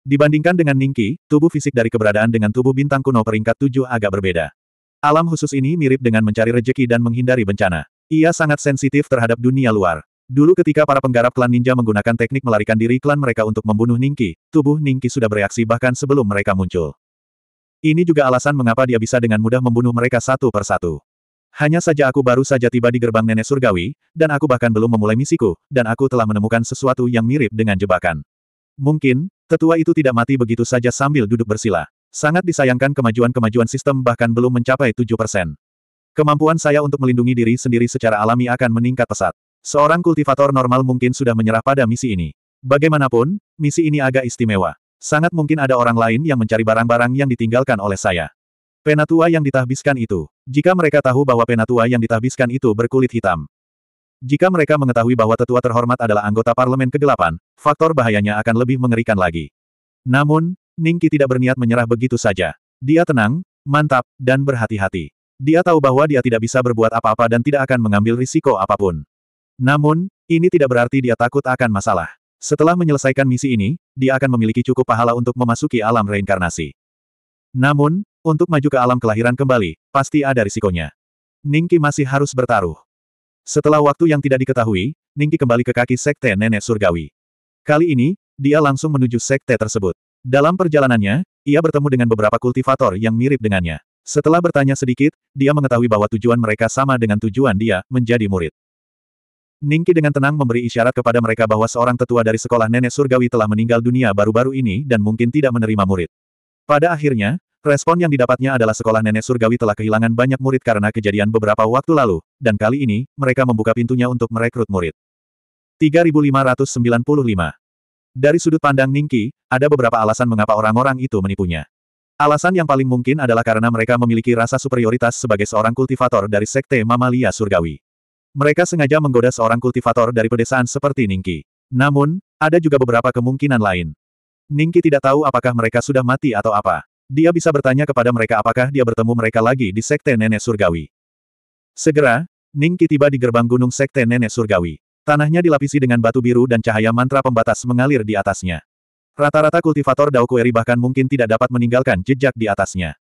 Dibandingkan dengan Ningki, tubuh fisik dari keberadaan dengan tubuh bintang kuno peringkat tujuh agak berbeda. Alam khusus ini mirip dengan mencari rejeki dan menghindari bencana. Ia sangat sensitif terhadap dunia luar. Dulu ketika para penggarap klan ninja menggunakan teknik melarikan diri klan mereka untuk membunuh Ningki, tubuh Ningki sudah bereaksi bahkan sebelum mereka muncul. Ini juga alasan mengapa dia bisa dengan mudah membunuh mereka satu per satu. Hanya saja aku baru saja tiba di gerbang nenek surgawi, dan aku bahkan belum memulai misiku, dan aku telah menemukan sesuatu yang mirip dengan jebakan. Mungkin, tetua itu tidak mati begitu saja sambil duduk bersila. Sangat disayangkan kemajuan-kemajuan sistem bahkan belum mencapai 7 persen. Kemampuan saya untuk melindungi diri sendiri secara alami akan meningkat pesat. Seorang kultivator normal mungkin sudah menyerah pada misi ini. Bagaimanapun, misi ini agak istimewa. Sangat mungkin ada orang lain yang mencari barang-barang yang ditinggalkan oleh saya. Penatua yang ditahbiskan itu. Jika mereka tahu bahwa penatua yang ditahbiskan itu berkulit hitam. Jika mereka mengetahui bahwa tetua terhormat adalah anggota parlemen kegelapan, faktor bahayanya akan lebih mengerikan lagi. Namun, Ningki tidak berniat menyerah begitu saja. Dia tenang, mantap, dan berhati-hati. Dia tahu bahwa dia tidak bisa berbuat apa-apa dan tidak akan mengambil risiko apapun. Namun, ini tidak berarti dia takut akan masalah. Setelah menyelesaikan misi ini, dia akan memiliki cukup pahala untuk memasuki alam reinkarnasi. Namun, untuk maju ke alam kelahiran kembali, pasti ada risikonya. Ningki masih harus bertaruh. Setelah waktu yang tidak diketahui, Ningki kembali ke kaki Sekte Nenek Surgawi. Kali ini, dia langsung menuju Sekte tersebut. Dalam perjalanannya, ia bertemu dengan beberapa kultivator yang mirip dengannya. Setelah bertanya sedikit, dia mengetahui bahwa tujuan mereka sama dengan tujuan dia, menjadi murid. Ningki dengan tenang memberi isyarat kepada mereka bahwa seorang tetua dari sekolah nenek surgawi telah meninggal dunia baru-baru ini dan mungkin tidak menerima murid. Pada akhirnya, respon yang didapatnya adalah sekolah nenek surgawi telah kehilangan banyak murid karena kejadian beberapa waktu lalu, dan kali ini, mereka membuka pintunya untuk merekrut murid. 3595 Dari sudut pandang Ningki, ada beberapa alasan mengapa orang-orang itu menipunya. Alasan yang paling mungkin adalah karena mereka memiliki rasa superioritas sebagai seorang kultivator dari Sekte Mamalia Surgawi. Mereka sengaja menggoda seorang kultivator dari pedesaan seperti Ningki. Namun, ada juga beberapa kemungkinan lain. Ningki tidak tahu apakah mereka sudah mati atau apa. Dia bisa bertanya kepada mereka apakah dia bertemu mereka lagi di Sekte Nenek Surgawi. Segera, Ningki tiba di gerbang gunung Sekte Nenek Surgawi. Tanahnya dilapisi dengan batu biru dan cahaya mantra pembatas mengalir di atasnya. Rata-rata kultivator Daokueri bahkan mungkin tidak dapat meninggalkan jejak di atasnya.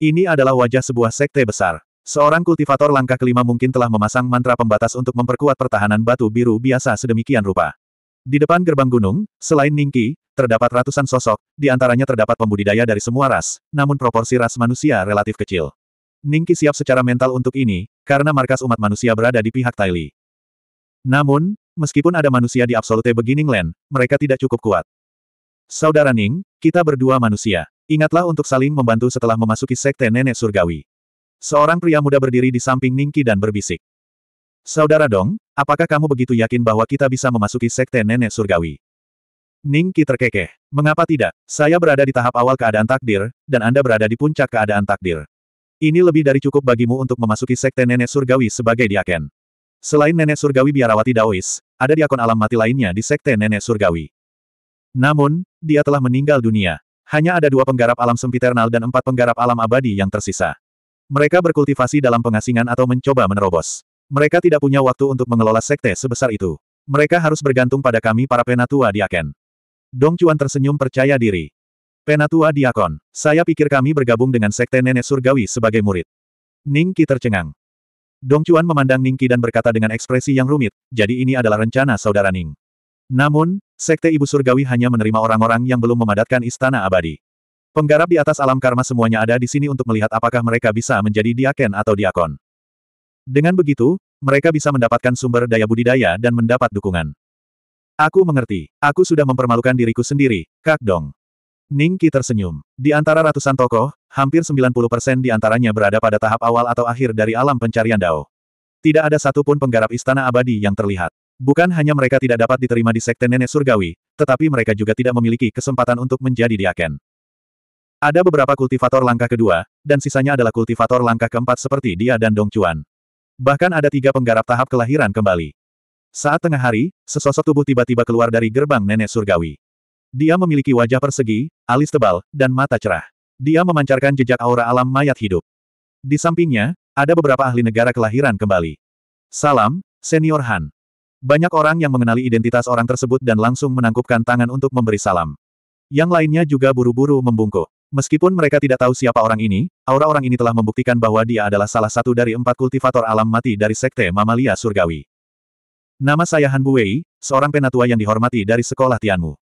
Ini adalah wajah sebuah sekte besar. Seorang kultivator langkah kelima mungkin telah memasang mantra pembatas untuk memperkuat pertahanan batu biru biasa sedemikian rupa. Di depan gerbang gunung, selain Ningki, terdapat ratusan sosok, di antaranya terdapat pembudidaya dari semua ras, namun proporsi ras manusia relatif kecil. Ningki siap secara mental untuk ini, karena markas umat manusia berada di pihak Taili. Namun, meskipun ada manusia di Absolute Beginning Land, mereka tidak cukup kuat. Saudara Ning, kita berdua manusia. Ingatlah untuk saling membantu setelah memasuki sekte nenek surgawi. Seorang pria muda berdiri di samping Ningki dan berbisik. Saudara Dong, apakah kamu begitu yakin bahwa kita bisa memasuki sekte nenek surgawi? Ningki terkekeh. Mengapa tidak? Saya berada di tahap awal keadaan takdir, dan Anda berada di puncak keadaan takdir. Ini lebih dari cukup bagimu untuk memasuki sekte nenek surgawi sebagai diaken. Selain nenek surgawi biarawati Daois, ada diakon alam mati lainnya di sekte nenek surgawi. Namun, dia telah meninggal dunia. Hanya ada dua penggarap alam sempiternal dan empat penggarap alam abadi yang tersisa. Mereka berkultivasi dalam pengasingan atau mencoba menerobos. Mereka tidak punya waktu untuk mengelola sekte sebesar itu. Mereka harus bergantung pada kami para penatua diaken. Dong Chuan tersenyum percaya diri. Penatua diakon, saya pikir kami bergabung dengan sekte nenek surgawi sebagai murid. Ning Qi tercengang. Dong Chuan memandang Ning Qi dan berkata dengan ekspresi yang rumit, jadi ini adalah rencana saudara Ning. Namun, sekte ibu surgawi hanya menerima orang-orang yang belum memadatkan istana abadi. Penggarap di atas alam karma semuanya ada di sini untuk melihat apakah mereka bisa menjadi diaken atau diakon. Dengan begitu, mereka bisa mendapatkan sumber daya budidaya dan mendapat dukungan. Aku mengerti. Aku sudah mempermalukan diriku sendiri, Kak Dong. Ningki tersenyum. Di antara ratusan tokoh, hampir 90% di antaranya berada pada tahap awal atau akhir dari alam pencarian Dao. Tidak ada satupun penggarap istana abadi yang terlihat. Bukan hanya mereka tidak dapat diterima di Sekte Nenek Surgawi, tetapi mereka juga tidak memiliki kesempatan untuk menjadi diaken. Ada beberapa kultivator langkah kedua, dan sisanya adalah kultivator langkah keempat seperti dia dan Dong Chuan. Bahkan ada tiga penggarap tahap kelahiran kembali. Saat tengah hari, sesosok tubuh tiba-tiba keluar dari gerbang nenek surgawi. Dia memiliki wajah persegi, alis tebal, dan mata cerah. Dia memancarkan jejak aura alam mayat hidup. Di sampingnya, ada beberapa ahli negara kelahiran kembali. Salam, Senior Han. Banyak orang yang mengenali identitas orang tersebut dan langsung menangkupkan tangan untuk memberi salam. Yang lainnya juga buru-buru membungkuk. Meskipun mereka tidak tahu siapa orang ini, aura orang ini telah membuktikan bahwa dia adalah salah satu dari empat kultivator alam mati dari Sekte Mamalia Surgawi. Nama saya Han Buwei, seorang penatua yang dihormati dari sekolah Tianmu.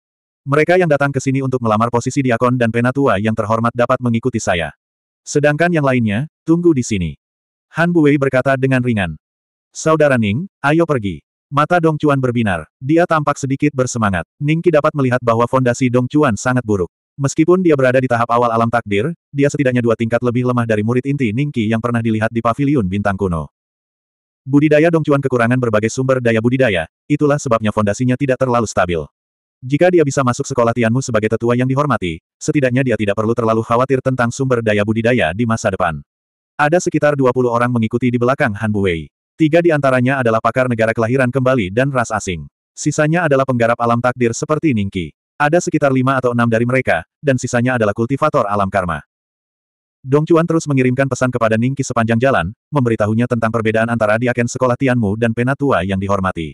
Mereka yang datang ke sini untuk melamar posisi diakon dan penatua yang terhormat dapat mengikuti saya. Sedangkan yang lainnya, tunggu di sini. Han Buwei berkata dengan ringan. Saudara Ning, ayo pergi. Mata Dong Chuan berbinar. Dia tampak sedikit bersemangat. Ningki dapat melihat bahwa fondasi Dong Chuan sangat buruk. Meskipun dia berada di tahap awal alam takdir, dia setidaknya dua tingkat lebih lemah dari murid inti Ningqi yang pernah dilihat di paviliun bintang kuno. Budidaya Dongcuan kekurangan berbagai sumber daya budidaya, itulah sebabnya fondasinya tidak terlalu stabil. Jika dia bisa masuk sekolah Tianmu sebagai tetua yang dihormati, setidaknya dia tidak perlu terlalu khawatir tentang sumber daya budidaya di masa depan. Ada sekitar 20 orang mengikuti di belakang Han Buwei. Tiga di antaranya adalah pakar negara kelahiran kembali dan ras asing. Sisanya adalah penggarap alam takdir seperti Ningki. Ada sekitar lima atau enam dari mereka, dan sisanya adalah kultivator alam karma. Dong Chuan terus mengirimkan pesan kepada Ningki sepanjang jalan, memberitahunya tentang perbedaan antara diaken sekolah Tianmu dan penatua yang dihormati.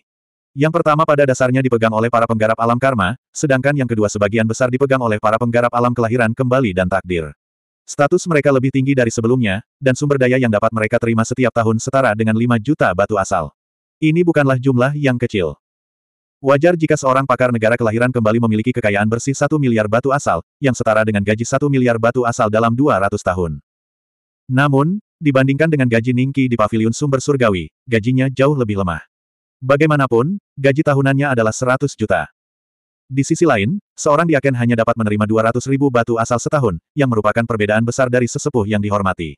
Yang pertama pada dasarnya dipegang oleh para penggarap alam karma, sedangkan yang kedua sebagian besar dipegang oleh para penggarap alam kelahiran kembali dan takdir. Status mereka lebih tinggi dari sebelumnya, dan sumber daya yang dapat mereka terima setiap tahun setara dengan 5 juta batu asal. Ini bukanlah jumlah yang kecil. Wajar jika seorang pakar negara kelahiran kembali memiliki kekayaan bersih satu miliar batu asal, yang setara dengan gaji satu miliar batu asal dalam 200 tahun. Namun, dibandingkan dengan gaji Ningki di paviliun sumber surgawi, gajinya jauh lebih lemah. Bagaimanapun, gaji tahunannya adalah 100 juta. Di sisi lain, seorang diaken hanya dapat menerima 200 ribu batu asal setahun, yang merupakan perbedaan besar dari sesepuh yang dihormati.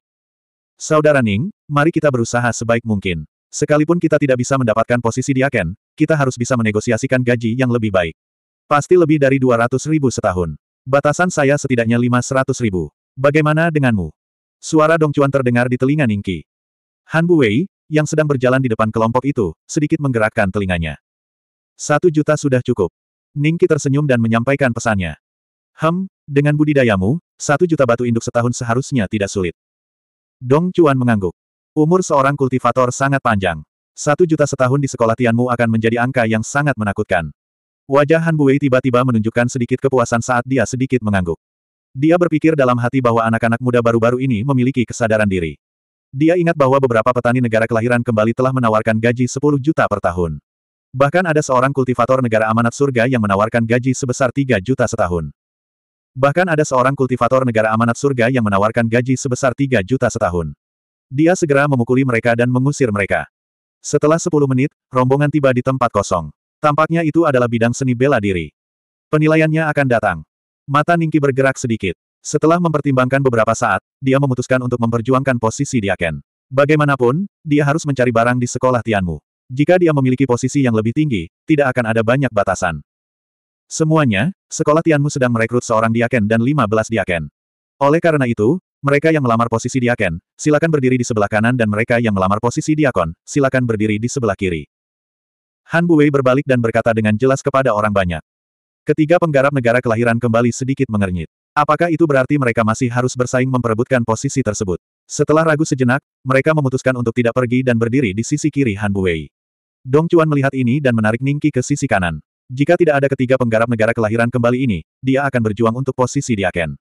Saudara Ning, mari kita berusaha sebaik mungkin. Sekalipun kita tidak bisa mendapatkan posisi diaken, kita harus bisa menegosiasikan gaji yang lebih baik. Pasti lebih dari 200 ribu setahun. Batasan saya setidaknya 500 ribu. Bagaimana denganmu? Suara Dong Dongcuan terdengar di telinga Ningki. Han Buwei, yang sedang berjalan di depan kelompok itu, sedikit menggerakkan telinganya. Satu juta sudah cukup. Ningki tersenyum dan menyampaikan pesannya. Hem, dengan budidayamu, satu juta batu induk setahun seharusnya tidak sulit. Dong Cuan mengangguk. Umur seorang kultivator sangat panjang. Satu juta setahun di sekolah Tianmu akan menjadi angka yang sangat menakutkan. Wajah Han Buwei tiba-tiba menunjukkan sedikit kepuasan saat dia sedikit mengangguk. Dia berpikir dalam hati bahwa anak-anak muda baru-baru ini memiliki kesadaran diri. Dia ingat bahwa beberapa petani negara kelahiran kembali telah menawarkan gaji 10 juta per tahun. Bahkan ada seorang kultivator negara amanat surga yang menawarkan gaji sebesar 3 juta setahun. Bahkan ada seorang kultivator negara amanat surga yang menawarkan gaji sebesar 3 juta setahun. Dia segera memukuli mereka dan mengusir mereka. Setelah 10 menit, rombongan tiba di tempat kosong. Tampaknya itu adalah bidang seni bela diri. Penilaiannya akan datang. Mata Ningki bergerak sedikit. Setelah mempertimbangkan beberapa saat, dia memutuskan untuk memperjuangkan posisi Diaken. Bagaimanapun, dia harus mencari barang di sekolah Tianmu. Jika dia memiliki posisi yang lebih tinggi, tidak akan ada banyak batasan. Semuanya, sekolah Tianmu sedang merekrut seorang Diaken dan 15 Diaken. Oleh karena itu, mereka yang melamar posisi diaken, silakan berdiri di sebelah kanan dan mereka yang melamar posisi diakon, silakan berdiri di sebelah kiri. Han Buwei berbalik dan berkata dengan jelas kepada orang banyak. Ketiga penggarap negara kelahiran kembali sedikit mengernyit. Apakah itu berarti mereka masih harus bersaing memperebutkan posisi tersebut? Setelah ragu sejenak, mereka memutuskan untuk tidak pergi dan berdiri di sisi kiri Han Buwei. Dong Chuan melihat ini dan menarik Ningki ke sisi kanan. Jika tidak ada ketiga penggarap negara kelahiran kembali ini, dia akan berjuang untuk posisi diaken.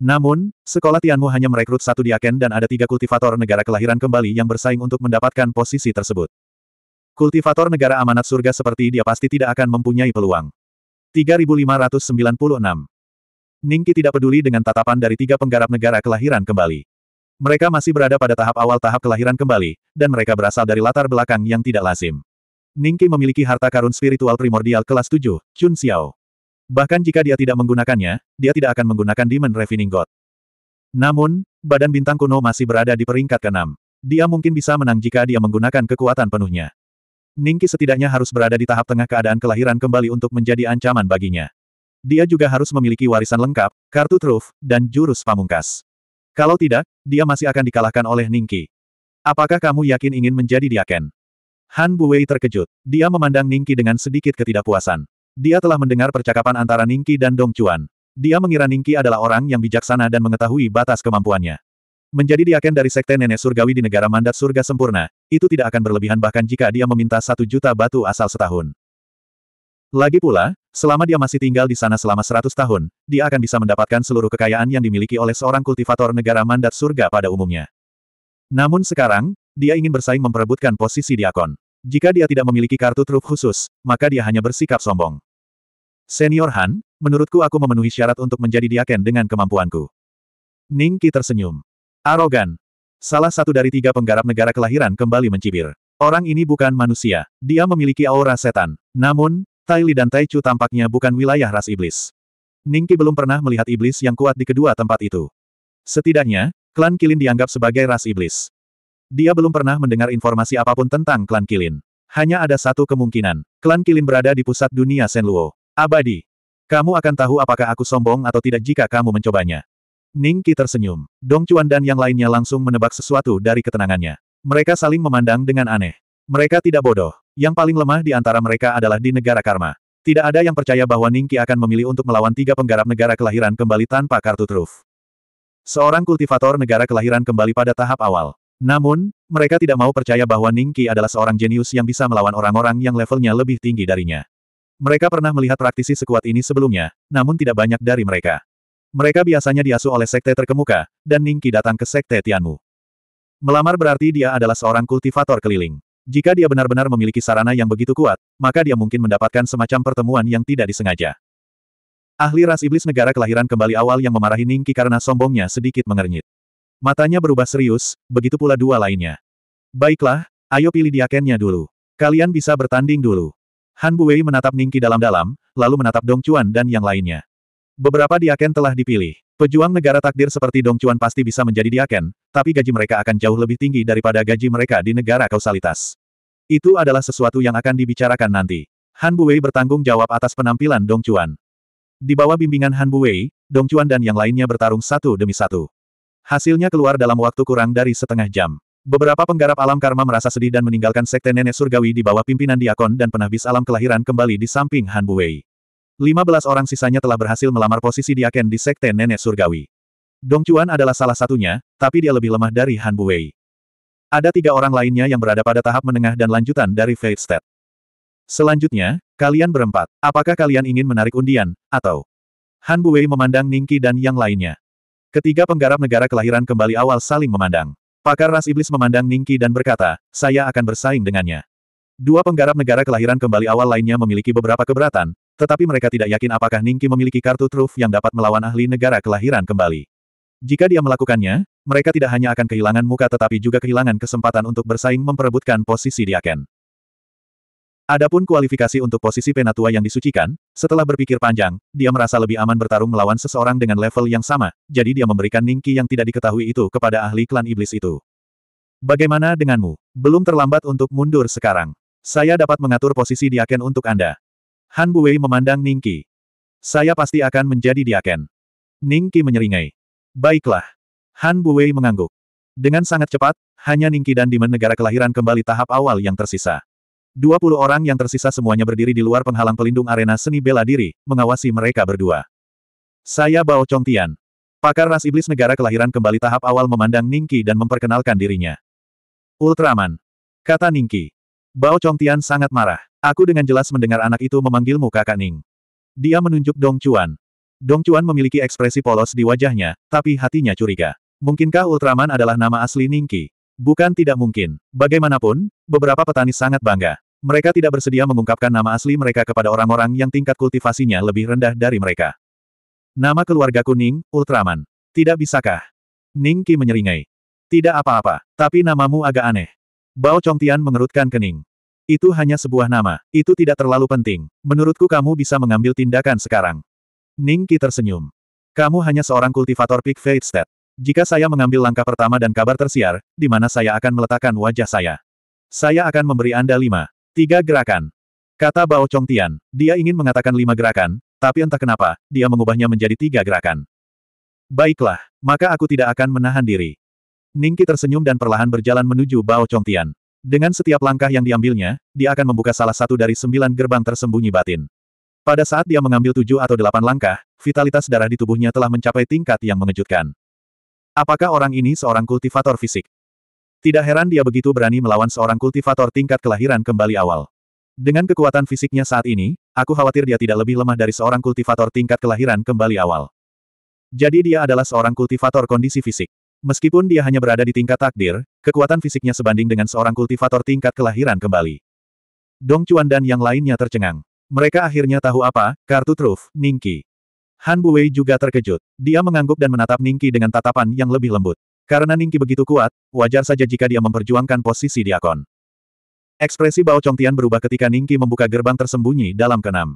Namun, sekolah Tianmu hanya merekrut satu diaken dan ada tiga kultivator negara kelahiran kembali yang bersaing untuk mendapatkan posisi tersebut. Kultivator negara amanat surga seperti dia pasti tidak akan mempunyai peluang. 3596 Ningki tidak peduli dengan tatapan dari tiga penggarap negara kelahiran kembali. Mereka masih berada pada tahap awal tahap kelahiran kembali, dan mereka berasal dari latar belakang yang tidak lazim. Ningki memiliki harta karun spiritual primordial kelas 7, Chun Xiao. Bahkan jika dia tidak menggunakannya, dia tidak akan menggunakan Demon Refining God. Namun, badan bintang kuno masih berada di peringkat keenam. Dia mungkin bisa menang jika dia menggunakan kekuatan penuhnya. Ningki setidaknya harus berada di tahap tengah keadaan kelahiran kembali untuk menjadi ancaman baginya. Dia juga harus memiliki warisan lengkap, kartu truf, dan jurus pamungkas. Kalau tidak, dia masih akan dikalahkan oleh Ningki. Apakah kamu yakin ingin menjadi diaken? Han Buwei terkejut. Dia memandang Ningki dengan sedikit ketidakpuasan. Dia telah mendengar percakapan antara Ningki dan Dong Chuan. Dia mengira Ningki adalah orang yang bijaksana dan mengetahui batas kemampuannya. Menjadi diaken dari sekte nenek surgawi di negara mandat surga sempurna, itu tidak akan berlebihan bahkan jika dia meminta satu juta batu asal setahun. Lagi pula, selama dia masih tinggal di sana selama seratus tahun, dia akan bisa mendapatkan seluruh kekayaan yang dimiliki oleh seorang kultivator negara mandat surga pada umumnya. Namun sekarang, dia ingin bersaing memperebutkan posisi diakon. Jika dia tidak memiliki kartu truf khusus, maka dia hanya bersikap sombong. Senior Han, menurutku aku memenuhi syarat untuk menjadi diaken dengan kemampuanku. Ning Qi tersenyum. Arogan. Salah satu dari tiga penggarap negara kelahiran kembali mencibir. Orang ini bukan manusia, dia memiliki aura setan. Namun, Tai Li dan Tai Chu tampaknya bukan wilayah ras iblis. Ning Qi belum pernah melihat iblis yang kuat di kedua tempat itu. Setidaknya, klan Kilin dianggap sebagai ras iblis. Dia belum pernah mendengar informasi apapun tentang klan Kilin. Hanya ada satu kemungkinan. Klan Kilin berada di pusat dunia Senluo. Abadi. Kamu akan tahu apakah aku sombong atau tidak jika kamu mencobanya. Ning Qi tersenyum. Dong Chuan dan yang lainnya langsung menebak sesuatu dari ketenangannya. Mereka saling memandang dengan aneh. Mereka tidak bodoh. Yang paling lemah di antara mereka adalah di negara karma. Tidak ada yang percaya bahwa Ning Qi akan memilih untuk melawan tiga penggarap negara kelahiran kembali tanpa kartu truf. Seorang kultivator negara kelahiran kembali pada tahap awal. Namun, mereka tidak mau percaya bahwa Ning Qi adalah seorang jenius yang bisa melawan orang-orang yang levelnya lebih tinggi darinya. Mereka pernah melihat praktisi sekuat ini sebelumnya, namun tidak banyak dari mereka. Mereka biasanya diasuh oleh sekte terkemuka, dan Ning Qi datang ke sekte Tianmu. Melamar berarti dia adalah seorang kultivator keliling. Jika dia benar-benar memiliki sarana yang begitu kuat, maka dia mungkin mendapatkan semacam pertemuan yang tidak disengaja. Ahli ras iblis negara kelahiran kembali awal yang memarahi Ningki karena sombongnya sedikit mengernyit. Matanya berubah serius, begitu pula dua lainnya. Baiklah, ayo pilih diakennya dulu. Kalian bisa bertanding dulu. Han Buwei menatap Ningki dalam-dalam, lalu menatap Dong Chuan dan yang lainnya. Beberapa diaken telah dipilih. Pejuang negara takdir seperti Dong Chuan pasti bisa menjadi diaken, tapi gaji mereka akan jauh lebih tinggi daripada gaji mereka di negara kausalitas. Itu adalah sesuatu yang akan dibicarakan nanti. Han Buwei bertanggung jawab atas penampilan Dong Chuan. Di bawah bimbingan Han Buwei, Dong Chuan dan yang lainnya bertarung satu demi satu. Hasilnya keluar dalam waktu kurang dari setengah jam. Beberapa penggarap alam karma merasa sedih dan meninggalkan sekte nenek surgawi di bawah pimpinan diakon dan penahbis alam kelahiran kembali di samping Han Buwei. 15 orang sisanya telah berhasil melamar posisi diaken di sekte nenek surgawi. Dong Chuan adalah salah satunya, tapi dia lebih lemah dari Han Buwei. Ada tiga orang lainnya yang berada pada tahap menengah dan lanjutan dari Fate State. Selanjutnya, kalian berempat. Apakah kalian ingin menarik undian, atau... Han Buwei memandang Ningki dan yang lainnya. Ketiga penggarap negara kelahiran kembali awal saling memandang. Pakar ras iblis memandang Ningki dan berkata, saya akan bersaing dengannya. Dua penggarap negara kelahiran kembali awal lainnya memiliki beberapa keberatan, tetapi mereka tidak yakin apakah Ningki memiliki kartu truf yang dapat melawan ahli negara kelahiran kembali. Jika dia melakukannya, mereka tidak hanya akan kehilangan muka tetapi juga kehilangan kesempatan untuk bersaing memperebutkan posisi di Aken. Adapun kualifikasi untuk posisi penatua yang disucikan, setelah berpikir panjang, dia merasa lebih aman bertarung melawan seseorang dengan level yang sama, jadi dia memberikan Ningki yang tidak diketahui itu kepada ahli klan iblis itu. Bagaimana denganmu? Belum terlambat untuk mundur sekarang. Saya dapat mengatur posisi diaken untuk Anda. Han Buwei memandang Ningki. Saya pasti akan menjadi diaken. Ningki menyeringai. Baiklah. Han Buwei mengangguk. Dengan sangat cepat, hanya Ningki dan Dimen negara kelahiran kembali tahap awal yang tersisa. 20 orang yang tersisa semuanya berdiri di luar penghalang pelindung arena seni bela diri, mengawasi mereka berdua. Saya Bao Chongtian. Pakar ras iblis negara kelahiran kembali tahap awal memandang Ningki dan memperkenalkan dirinya. Ultraman. Kata Ningki. Bao Chongtian sangat marah. Aku dengan jelas mendengar anak itu memanggilmu kakak Ning. Dia menunjuk Dong Chuan. Dong Chuan memiliki ekspresi polos di wajahnya, tapi hatinya curiga. Mungkinkah Ultraman adalah nama asli Ningki? Bukan tidak mungkin. Bagaimanapun, beberapa petani sangat bangga. Mereka tidak bersedia mengungkapkan nama asli mereka kepada orang-orang yang tingkat kultivasinya lebih rendah dari mereka. Nama keluarga kuning, Ultraman. Tidak bisakah? Ning Qi menyeringai. Tidak apa-apa, tapi namamu agak aneh. Bao Chongtian mengerutkan kening. Itu hanya sebuah nama, itu tidak terlalu penting. Menurutku kamu bisa mengambil tindakan sekarang. Ning Qi tersenyum. Kamu hanya seorang kultivator Fate State. Jika saya mengambil langkah pertama dan kabar tersiar, di mana saya akan meletakkan wajah saya. Saya akan memberi Anda lima, tiga gerakan. Kata Bao Chongtian, dia ingin mengatakan lima gerakan, tapi entah kenapa, dia mengubahnya menjadi tiga gerakan. Baiklah, maka aku tidak akan menahan diri. Ningki tersenyum dan perlahan berjalan menuju Bao Chongtian. Dengan setiap langkah yang diambilnya, dia akan membuka salah satu dari sembilan gerbang tersembunyi batin. Pada saat dia mengambil tujuh atau delapan langkah, vitalitas darah di tubuhnya telah mencapai tingkat yang mengejutkan. Apakah orang ini seorang kultivator fisik? Tidak heran dia begitu berani melawan seorang kultivator tingkat kelahiran kembali awal. Dengan kekuatan fisiknya saat ini, aku khawatir dia tidak lebih lemah dari seorang kultivator tingkat kelahiran kembali awal. Jadi dia adalah seorang kultivator kondisi fisik. Meskipun dia hanya berada di tingkat takdir, kekuatan fisiknya sebanding dengan seorang kultivator tingkat kelahiran kembali. Dong Chuan dan yang lainnya tercengang. Mereka akhirnya tahu apa, kartu truf, Ningki. Han Buwei juga terkejut. Dia mengangguk dan menatap Ningki dengan tatapan yang lebih lembut. Karena Ningki begitu kuat, wajar saja jika dia memperjuangkan posisi diakon. Ekspresi Bao tian berubah ketika Ningki membuka gerbang tersembunyi dalam kenam.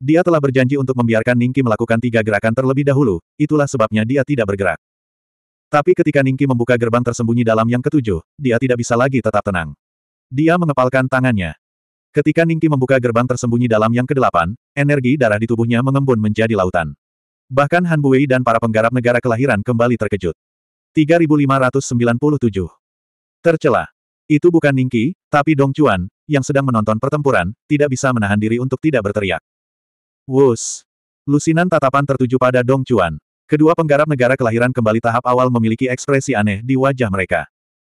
Dia telah berjanji untuk membiarkan Ningki melakukan tiga gerakan terlebih dahulu, itulah sebabnya dia tidak bergerak. Tapi ketika Ningki membuka gerbang tersembunyi dalam yang ketujuh, dia tidak bisa lagi tetap tenang. Dia mengepalkan tangannya. Ketika Ningki membuka gerbang tersembunyi dalam yang kedelapan, energi darah di tubuhnya mengembun menjadi lautan. Bahkan Han Bui dan para penggarap negara kelahiran kembali terkejut. 3597. Tercela. Itu bukan Ningqi, tapi Dong Chuan, yang sedang menonton pertempuran, tidak bisa menahan diri untuk tidak berteriak. Wus. Lusinan tatapan tertuju pada Dong Chuan. Kedua penggarap negara kelahiran kembali tahap awal memiliki ekspresi aneh di wajah mereka.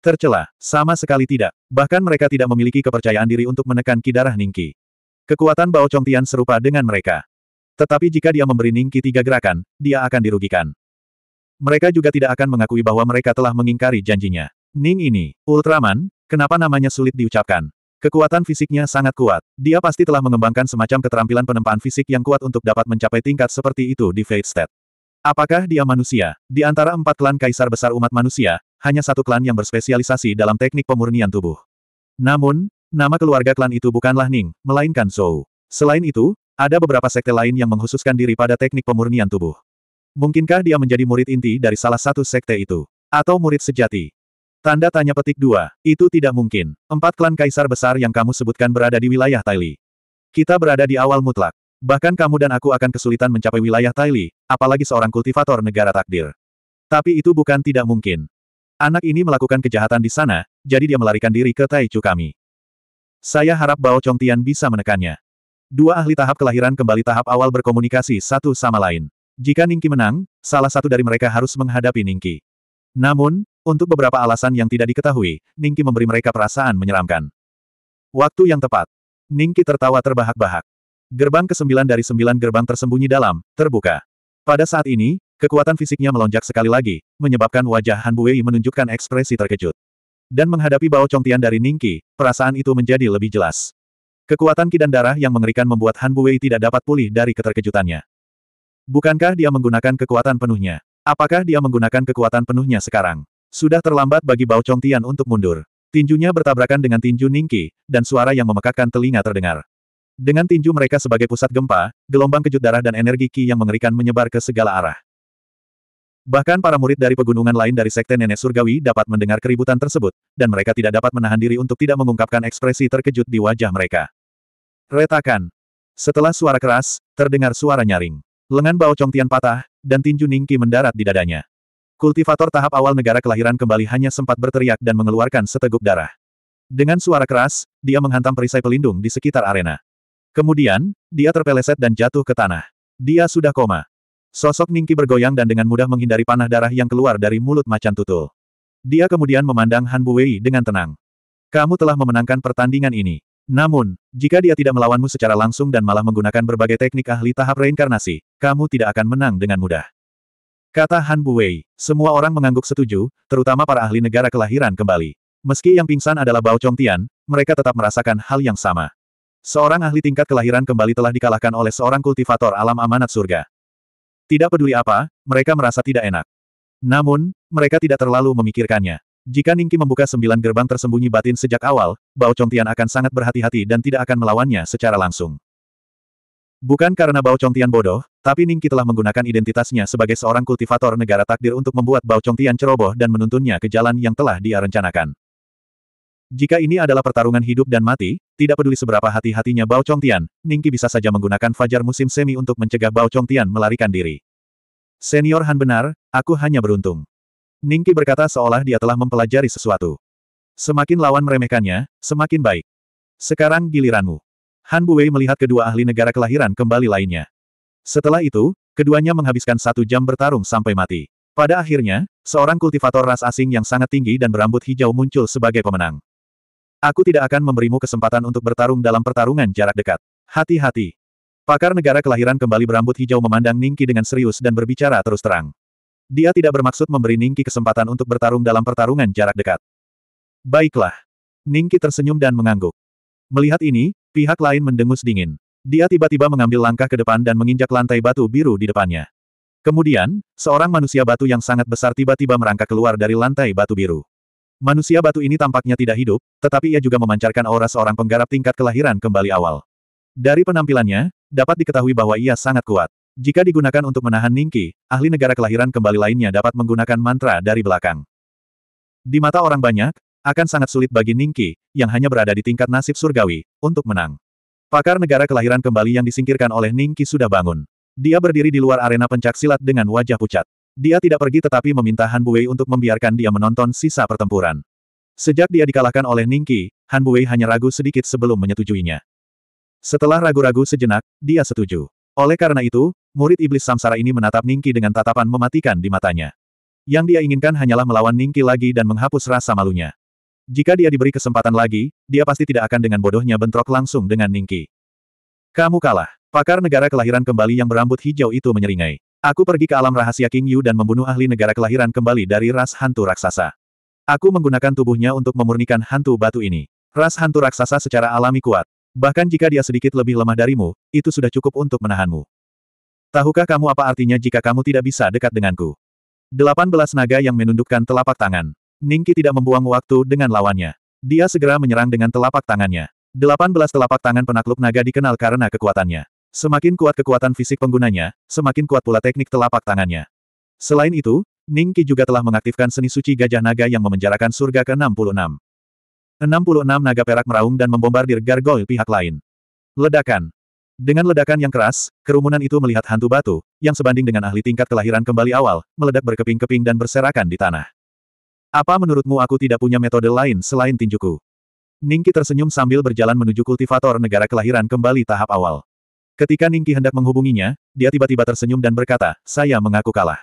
Tercela, sama sekali tidak. Bahkan mereka tidak memiliki kepercayaan diri untuk menekan kidarah Ningqi. Kekuatan Bao tian serupa dengan mereka. Tetapi jika dia memberi Ningki tiga gerakan, dia akan dirugikan. Mereka juga tidak akan mengakui bahwa mereka telah mengingkari janjinya. Ning ini, Ultraman, kenapa namanya sulit diucapkan? Kekuatan fisiknya sangat kuat. Dia pasti telah mengembangkan semacam keterampilan penempaan fisik yang kuat untuk dapat mencapai tingkat seperti itu di Fate State. Apakah dia manusia? Di antara empat klan kaisar besar umat manusia, hanya satu klan yang berspesialisasi dalam teknik pemurnian tubuh. Namun, nama keluarga klan itu bukanlah Ning, melainkan Zhou. Selain itu, ada beberapa sekte lain yang menghususkan diri pada teknik pemurnian tubuh. Mungkinkah dia menjadi murid inti dari salah satu sekte itu? Atau murid sejati? Tanda tanya petik dua, itu tidak mungkin. Empat klan kaisar besar yang kamu sebutkan berada di wilayah Taili. Kita berada di awal mutlak. Bahkan kamu dan aku akan kesulitan mencapai wilayah Taili, apalagi seorang kultivator negara takdir. Tapi itu bukan tidak mungkin. Anak ini melakukan kejahatan di sana, jadi dia melarikan diri ke Taichu kami. Saya harap Bao Tian bisa menekannya. Dua ahli tahap kelahiran kembali tahap awal berkomunikasi satu sama lain. Jika Ningki menang, salah satu dari mereka harus menghadapi Ningki. Namun, untuk beberapa alasan yang tidak diketahui, Ningki memberi mereka perasaan menyeramkan. Waktu yang tepat. Ningki tertawa terbahak-bahak. Gerbang ke-9 dari 9 gerbang tersembunyi dalam, terbuka. Pada saat ini, kekuatan fisiknya melonjak sekali lagi, menyebabkan wajah Han Buwei menunjukkan ekspresi terkejut. Dan menghadapi Bao Tian dari Ningki, perasaan itu menjadi lebih jelas. Kekuatan kidan darah yang mengerikan membuat Han Buwei tidak dapat pulih dari keterkejutannya. Bukankah dia menggunakan kekuatan penuhnya? Apakah dia menggunakan kekuatan penuhnya sekarang? Sudah terlambat bagi Bao Chongtian untuk mundur. Tinjunya bertabrakan dengan tinju Ningqi, dan suara yang memekakkan telinga terdengar. Dengan tinju mereka sebagai pusat gempa, gelombang kejut darah dan energi Qi yang mengerikan menyebar ke segala arah. Bahkan para murid dari pegunungan lain dari Sekte Nenek Surgawi dapat mendengar keributan tersebut, dan mereka tidak dapat menahan diri untuk tidak mengungkapkan ekspresi terkejut di wajah mereka. Retakan. Setelah suara keras, terdengar suara nyaring. Lengan Bao Tian patah, dan tinju Ningki mendarat di dadanya. Kultivator tahap awal negara kelahiran kembali hanya sempat berteriak dan mengeluarkan seteguk darah. Dengan suara keras, dia menghantam perisai pelindung di sekitar arena. Kemudian, dia terpeleset dan jatuh ke tanah. Dia sudah koma. Sosok Ningki bergoyang dan dengan mudah menghindari panah darah yang keluar dari mulut macan tutul. Dia kemudian memandang Han Buwei dengan tenang. Kamu telah memenangkan pertandingan ini. Namun, jika dia tidak melawanmu secara langsung dan malah menggunakan berbagai teknik ahli tahap reinkarnasi, kamu tidak akan menang dengan mudah. Kata Han Buwei, semua orang mengangguk setuju, terutama para ahli negara kelahiran kembali. Meski yang pingsan adalah Bao Chongtian, mereka tetap merasakan hal yang sama. Seorang ahli tingkat kelahiran kembali telah dikalahkan oleh seorang kultivator alam amanat surga. Tidak peduli apa, mereka merasa tidak enak. Namun, mereka tidak terlalu memikirkannya. Jika Ningki membuka sembilan gerbang tersembunyi batin sejak awal, Bao Chongtian akan sangat berhati-hati dan tidak akan melawannya secara langsung. Bukan karena Bao Chongtian bodoh, tapi Ningki telah menggunakan identitasnya sebagai seorang kultivator negara takdir untuk membuat Bao Chongtian ceroboh dan menuntunnya ke jalan yang telah dia rencanakan. Jika ini adalah pertarungan hidup dan mati, tidak peduli seberapa hati-hatinya Bao Chongtian, Ningki bisa saja menggunakan fajar musim semi untuk mencegah Bao Chongtian melarikan diri. Senior Han benar, aku hanya beruntung. Ningki berkata seolah dia telah mempelajari sesuatu. Semakin lawan meremehkannya, semakin baik. Sekarang giliranmu. Han Buwei melihat kedua ahli negara kelahiran kembali lainnya. Setelah itu, keduanya menghabiskan satu jam bertarung sampai mati. Pada akhirnya, seorang kultivator ras asing yang sangat tinggi dan berambut hijau muncul sebagai pemenang. Aku tidak akan memberimu kesempatan untuk bertarung dalam pertarungan jarak dekat. Hati-hati. Pakar negara kelahiran kembali berambut hijau memandang Ningki dengan serius dan berbicara terus terang. Dia tidak bermaksud memberi Ningki kesempatan untuk bertarung dalam pertarungan jarak dekat. Baiklah. Ningki tersenyum dan mengangguk. Melihat ini, pihak lain mendengus dingin. Dia tiba-tiba mengambil langkah ke depan dan menginjak lantai batu biru di depannya. Kemudian, seorang manusia batu yang sangat besar tiba-tiba merangkak keluar dari lantai batu biru. Manusia batu ini tampaknya tidak hidup, tetapi ia juga memancarkan aura seorang penggarap tingkat kelahiran kembali awal. Dari penampilannya, dapat diketahui bahwa ia sangat kuat. Jika digunakan untuk menahan Ningki, ahli negara kelahiran kembali lainnya dapat menggunakan mantra dari belakang. Di mata orang banyak, akan sangat sulit bagi Ningki, yang hanya berada di tingkat nasib surgawi, untuk menang. Pakar negara kelahiran kembali yang disingkirkan oleh Ningki sudah bangun. Dia berdiri di luar arena pencaksilat dengan wajah pucat. Dia tidak pergi tetapi meminta Han Buwei untuk membiarkan dia menonton sisa pertempuran. Sejak dia dikalahkan oleh Ningqi, Han Buwei hanya ragu sedikit sebelum menyetujuinya. Setelah ragu-ragu sejenak, dia setuju. Oleh karena itu, murid iblis samsara ini menatap Ningqi dengan tatapan mematikan di matanya. Yang dia inginkan hanyalah melawan Ningqi lagi dan menghapus rasa malunya. Jika dia diberi kesempatan lagi, dia pasti tidak akan dengan bodohnya bentrok langsung dengan Ningqi. Kamu kalah. Pakar negara kelahiran kembali yang berambut hijau itu menyeringai. Aku pergi ke alam rahasia King Yu dan membunuh ahli negara kelahiran kembali dari ras hantu raksasa. Aku menggunakan tubuhnya untuk memurnikan hantu batu ini. Ras hantu raksasa secara alami kuat. Bahkan jika dia sedikit lebih lemah darimu, itu sudah cukup untuk menahanmu. Tahukah kamu apa artinya jika kamu tidak bisa dekat denganku? 18 naga yang menundukkan telapak tangan. Ningki tidak membuang waktu dengan lawannya. Dia segera menyerang dengan telapak tangannya. 18 telapak tangan penakluk naga dikenal karena kekuatannya. Semakin kuat kekuatan fisik penggunanya, semakin kuat pula teknik telapak tangannya. Selain itu, Ning juga telah mengaktifkan seni suci gajah naga yang memenjarakan surga ke-66. 66 naga perak meraung dan membombardir gargoyle pihak lain. Ledakan. Dengan ledakan yang keras, kerumunan itu melihat hantu batu, yang sebanding dengan ahli tingkat kelahiran kembali awal, meledak berkeping-keping dan berserakan di tanah. Apa menurutmu aku tidak punya metode lain selain tinjuku? Ningki tersenyum sambil berjalan menuju kultivator negara kelahiran kembali tahap awal. Ketika Ningki hendak menghubunginya, dia tiba-tiba tersenyum dan berkata, saya mengaku kalah.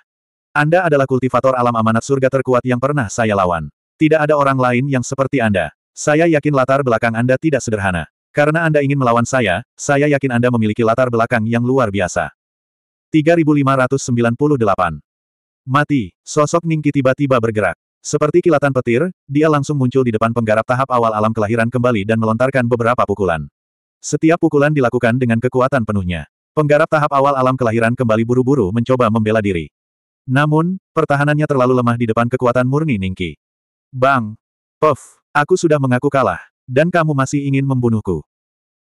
Anda adalah kultivator alam amanat surga terkuat yang pernah saya lawan. Tidak ada orang lain yang seperti Anda. Saya yakin latar belakang Anda tidak sederhana. Karena Anda ingin melawan saya, saya yakin Anda memiliki latar belakang yang luar biasa. 3598. Mati, sosok Ningki tiba-tiba bergerak. Seperti kilatan petir, dia langsung muncul di depan penggarap tahap awal alam kelahiran kembali dan melontarkan beberapa pukulan. Setiap pukulan dilakukan dengan kekuatan penuhnya. Penggarap tahap awal alam kelahiran kembali buru-buru mencoba membela diri. Namun, pertahanannya terlalu lemah di depan kekuatan murni Ningki. Bang! Puff! Aku sudah mengaku kalah, dan kamu masih ingin membunuhku.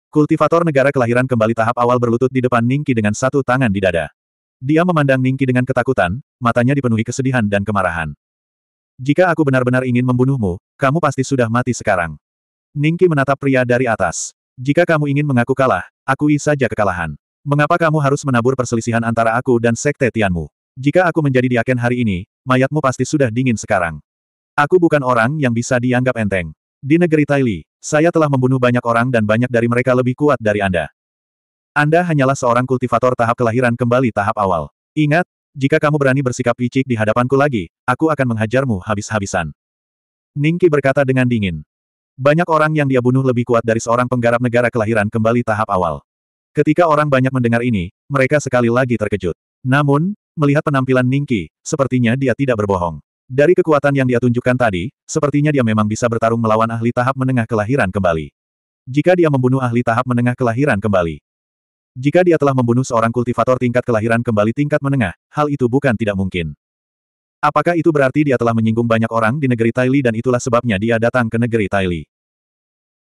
Kultivator negara kelahiran kembali tahap awal berlutut di depan Ningki dengan satu tangan di dada. Dia memandang Ningki dengan ketakutan, matanya dipenuhi kesedihan dan kemarahan. Jika aku benar-benar ingin membunuhmu, kamu pasti sudah mati sekarang. Ningki menatap pria dari atas. Jika kamu ingin mengaku kalah, akui saja kekalahan. Mengapa kamu harus menabur perselisihan antara aku dan sekte Tianmu? Jika aku menjadi diaken hari ini, mayatmu pasti sudah dingin sekarang. Aku bukan orang yang bisa dianggap enteng. Di negeri Taili, saya telah membunuh banyak orang dan banyak dari mereka lebih kuat dari Anda. Anda hanyalah seorang kultivator tahap kelahiran kembali tahap awal. Ingat, jika kamu berani bersikap licik di hadapanku lagi, aku akan menghajarmu habis-habisan. Ningki berkata dengan dingin. Banyak orang yang dia bunuh lebih kuat dari seorang penggarap negara kelahiran kembali tahap awal. Ketika orang banyak mendengar ini, mereka sekali lagi terkejut. Namun, melihat penampilan Ningki, sepertinya dia tidak berbohong. Dari kekuatan yang dia tunjukkan tadi, sepertinya dia memang bisa bertarung melawan ahli tahap menengah kelahiran kembali. Jika dia membunuh ahli tahap menengah kelahiran kembali, jika dia telah membunuh seorang kultivator tingkat kelahiran kembali tingkat menengah, hal itu bukan tidak mungkin. Apakah itu berarti dia telah menyinggung banyak orang di negeri Taili dan itulah sebabnya dia datang ke negeri Taili?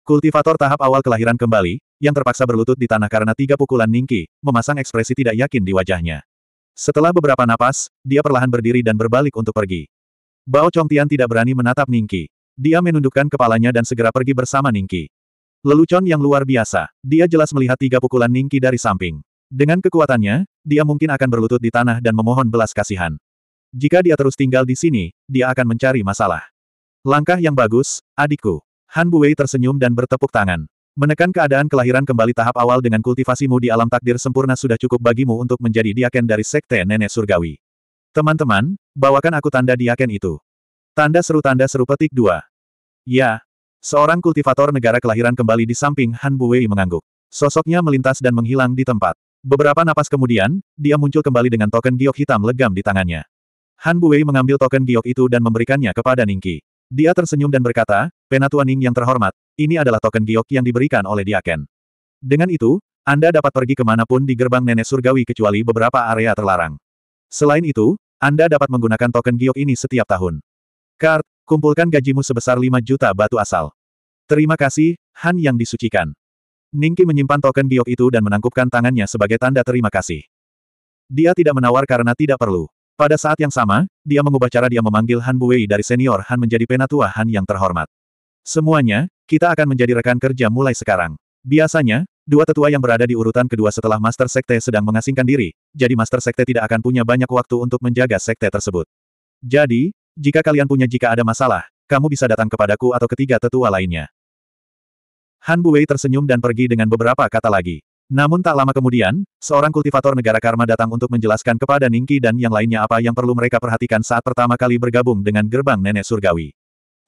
Kultivator tahap awal kelahiran kembali, yang terpaksa berlutut di tanah karena tiga pukulan Ningki, memasang ekspresi tidak yakin di wajahnya. Setelah beberapa napas, dia perlahan berdiri dan berbalik untuk pergi. Bao Chongtian tidak berani menatap Ningki. Dia menundukkan kepalanya dan segera pergi bersama Ningki. Lelucon yang luar biasa, dia jelas melihat tiga pukulan Ningki dari samping. Dengan kekuatannya, dia mungkin akan berlutut di tanah dan memohon belas kasihan. Jika dia terus tinggal di sini, dia akan mencari masalah. Langkah yang bagus, adikku. Han Buwei tersenyum dan bertepuk tangan. Menekan keadaan kelahiran kembali tahap awal dengan kultivasimu di alam takdir sempurna sudah cukup bagimu untuk menjadi diaken dari sekte nenek surgawi. Teman-teman, bawakan aku tanda diaken itu. Tanda seru tanda seru petik dua. Ya. Seorang kultivator negara kelahiran kembali di samping Han Buwei mengangguk. Sosoknya melintas dan menghilang di tempat. Beberapa napas kemudian, dia muncul kembali dengan token giok hitam legam di tangannya. Han Buwei mengambil token giok itu dan memberikannya kepada Ningki. Dia tersenyum dan berkata, Penatua Ning yang terhormat, ini adalah token giok yang diberikan oleh Diaken. Dengan itu, Anda dapat pergi kemanapun di gerbang nenek surgawi kecuali beberapa area terlarang. Selain itu, Anda dapat menggunakan token giok ini setiap tahun. Kart, kumpulkan gajimu sebesar 5 juta batu asal. Terima kasih, Han yang disucikan. Ningki menyimpan token giok itu dan menangkupkan tangannya sebagai tanda terima kasih. Dia tidak menawar karena tidak perlu. Pada saat yang sama, dia mengubah cara dia memanggil Han Buwei dari senior Han menjadi penatua Han yang terhormat. Semuanya, kita akan menjadi rekan kerja mulai sekarang. Biasanya, dua tetua yang berada di urutan kedua setelah Master Sekte sedang mengasingkan diri, jadi Master Sekte tidak akan punya banyak waktu untuk menjaga Sekte tersebut. Jadi, jika kalian punya jika ada masalah, kamu bisa datang kepadaku atau ketiga tetua lainnya. Han Buwei tersenyum dan pergi dengan beberapa kata lagi. Namun tak lama kemudian, seorang kultivator negara karma datang untuk menjelaskan kepada Ningki dan yang lainnya apa yang perlu mereka perhatikan saat pertama kali bergabung dengan gerbang nenek surgawi.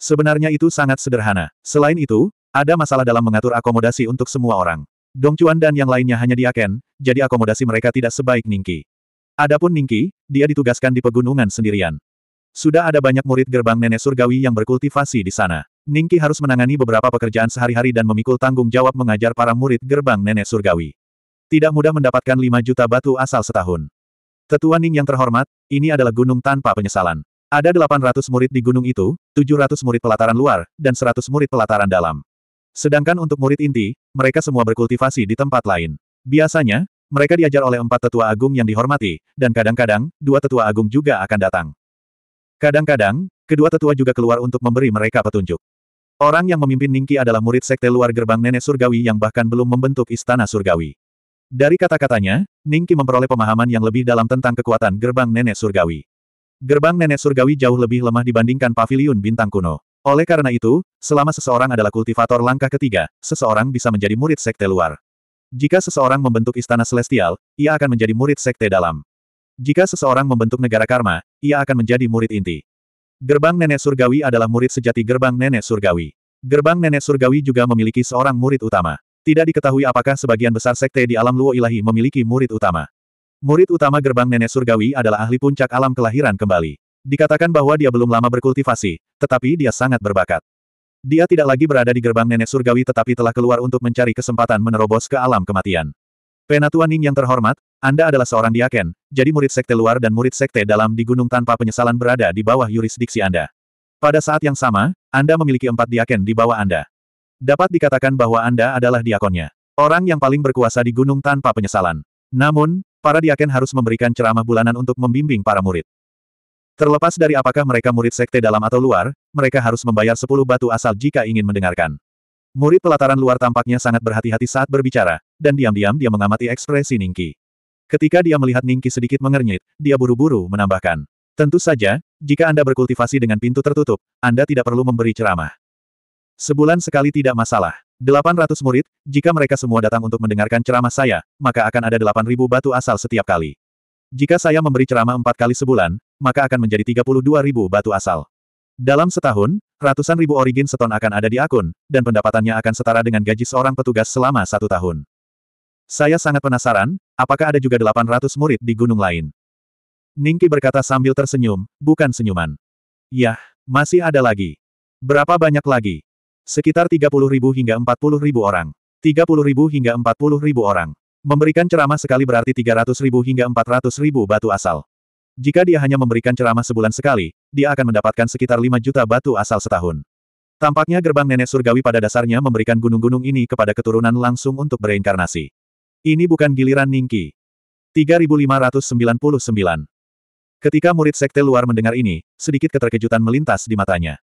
Sebenarnya itu sangat sederhana. Selain itu, ada masalah dalam mengatur akomodasi untuk semua orang. Dongcuan dan yang lainnya hanya diaken, jadi akomodasi mereka tidak sebaik Ningki. Adapun Ningki, dia ditugaskan di pegunungan sendirian. Sudah ada banyak murid gerbang nenek surgawi yang berkultivasi di sana. Ningki harus menangani beberapa pekerjaan sehari-hari dan memikul tanggung jawab mengajar para murid gerbang nenek surgawi. Tidak mudah mendapatkan 5 juta batu asal setahun. Tetua Ning yang terhormat, ini adalah gunung tanpa penyesalan. Ada 800 murid di gunung itu, 700 murid pelataran luar, dan 100 murid pelataran dalam. Sedangkan untuk murid inti, mereka semua berkultivasi di tempat lain. Biasanya, mereka diajar oleh empat tetua agung yang dihormati, dan kadang-kadang, dua tetua agung juga akan datang. Kadang-kadang, kedua tetua juga keluar untuk memberi mereka petunjuk. Orang yang memimpin Ningki adalah murid sekte luar gerbang nenek surgawi yang bahkan belum membentuk istana surgawi. Dari kata-katanya, Ningki memperoleh pemahaman yang lebih dalam tentang kekuatan gerbang nenek surgawi. Gerbang nenek surgawi jauh lebih lemah dibandingkan paviliun bintang kuno. Oleh karena itu, selama seseorang adalah kultivator langkah ketiga, seseorang bisa menjadi murid sekte luar. Jika seseorang membentuk istana celestial, ia akan menjadi murid sekte dalam. Jika seseorang membentuk negara karma, ia akan menjadi murid inti. Gerbang Nenek Surgawi adalah murid sejati Gerbang Nenek Surgawi. Gerbang Nenek Surgawi juga memiliki seorang murid utama. Tidak diketahui apakah sebagian besar sekte di alam Luo Ilahi memiliki murid utama. Murid utama Gerbang Nenek Surgawi adalah ahli puncak alam kelahiran kembali. Dikatakan bahwa dia belum lama berkultivasi, tetapi dia sangat berbakat. Dia tidak lagi berada di Gerbang Nenek Surgawi tetapi telah keluar untuk mencari kesempatan menerobos ke alam kematian. Penatua Ning yang terhormat, Anda adalah seorang diaken, jadi murid sekte luar dan murid sekte dalam di gunung tanpa penyesalan berada di bawah yurisdiksi Anda. Pada saat yang sama, Anda memiliki empat diaken di bawah Anda. Dapat dikatakan bahwa Anda adalah diakonnya. Orang yang paling berkuasa di gunung tanpa penyesalan. Namun, para diaken harus memberikan ceramah bulanan untuk membimbing para murid. Terlepas dari apakah mereka murid sekte dalam atau luar, mereka harus membayar sepuluh batu asal jika ingin mendengarkan. Murid pelataran luar tampaknya sangat berhati-hati saat berbicara, dan diam-diam dia mengamati ekspresi Ningki. Ketika dia melihat Ningki sedikit mengernyit, dia buru-buru menambahkan. Tentu saja, jika Anda berkultivasi dengan pintu tertutup, Anda tidak perlu memberi ceramah. Sebulan sekali tidak masalah. 800 murid, jika mereka semua datang untuk mendengarkan ceramah saya, maka akan ada 8.000 batu asal setiap kali. Jika saya memberi ceramah empat kali sebulan, maka akan menjadi 32.000 batu asal. Dalam setahun, Ratusan ribu origin seton akan ada di akun, dan pendapatannya akan setara dengan gaji seorang petugas selama satu tahun. Saya sangat penasaran, apakah ada juga 800 murid di gunung lain? Ningki berkata sambil tersenyum, bukan senyuman. Yah, masih ada lagi. Berapa banyak lagi? Sekitar 30 ribu hingga 40 ribu orang. 30 ribu hingga 40 ribu orang. Memberikan ceramah sekali berarti 300 ribu hingga 400 ribu batu asal. Jika dia hanya memberikan ceramah sebulan sekali, dia akan mendapatkan sekitar 5 juta batu asal setahun. Tampaknya gerbang nenek surgawi pada dasarnya memberikan gunung-gunung ini kepada keturunan langsung untuk bereinkarnasi. Ini bukan giliran Ningki. 3599 Ketika murid sekte luar mendengar ini, sedikit keterkejutan melintas di matanya.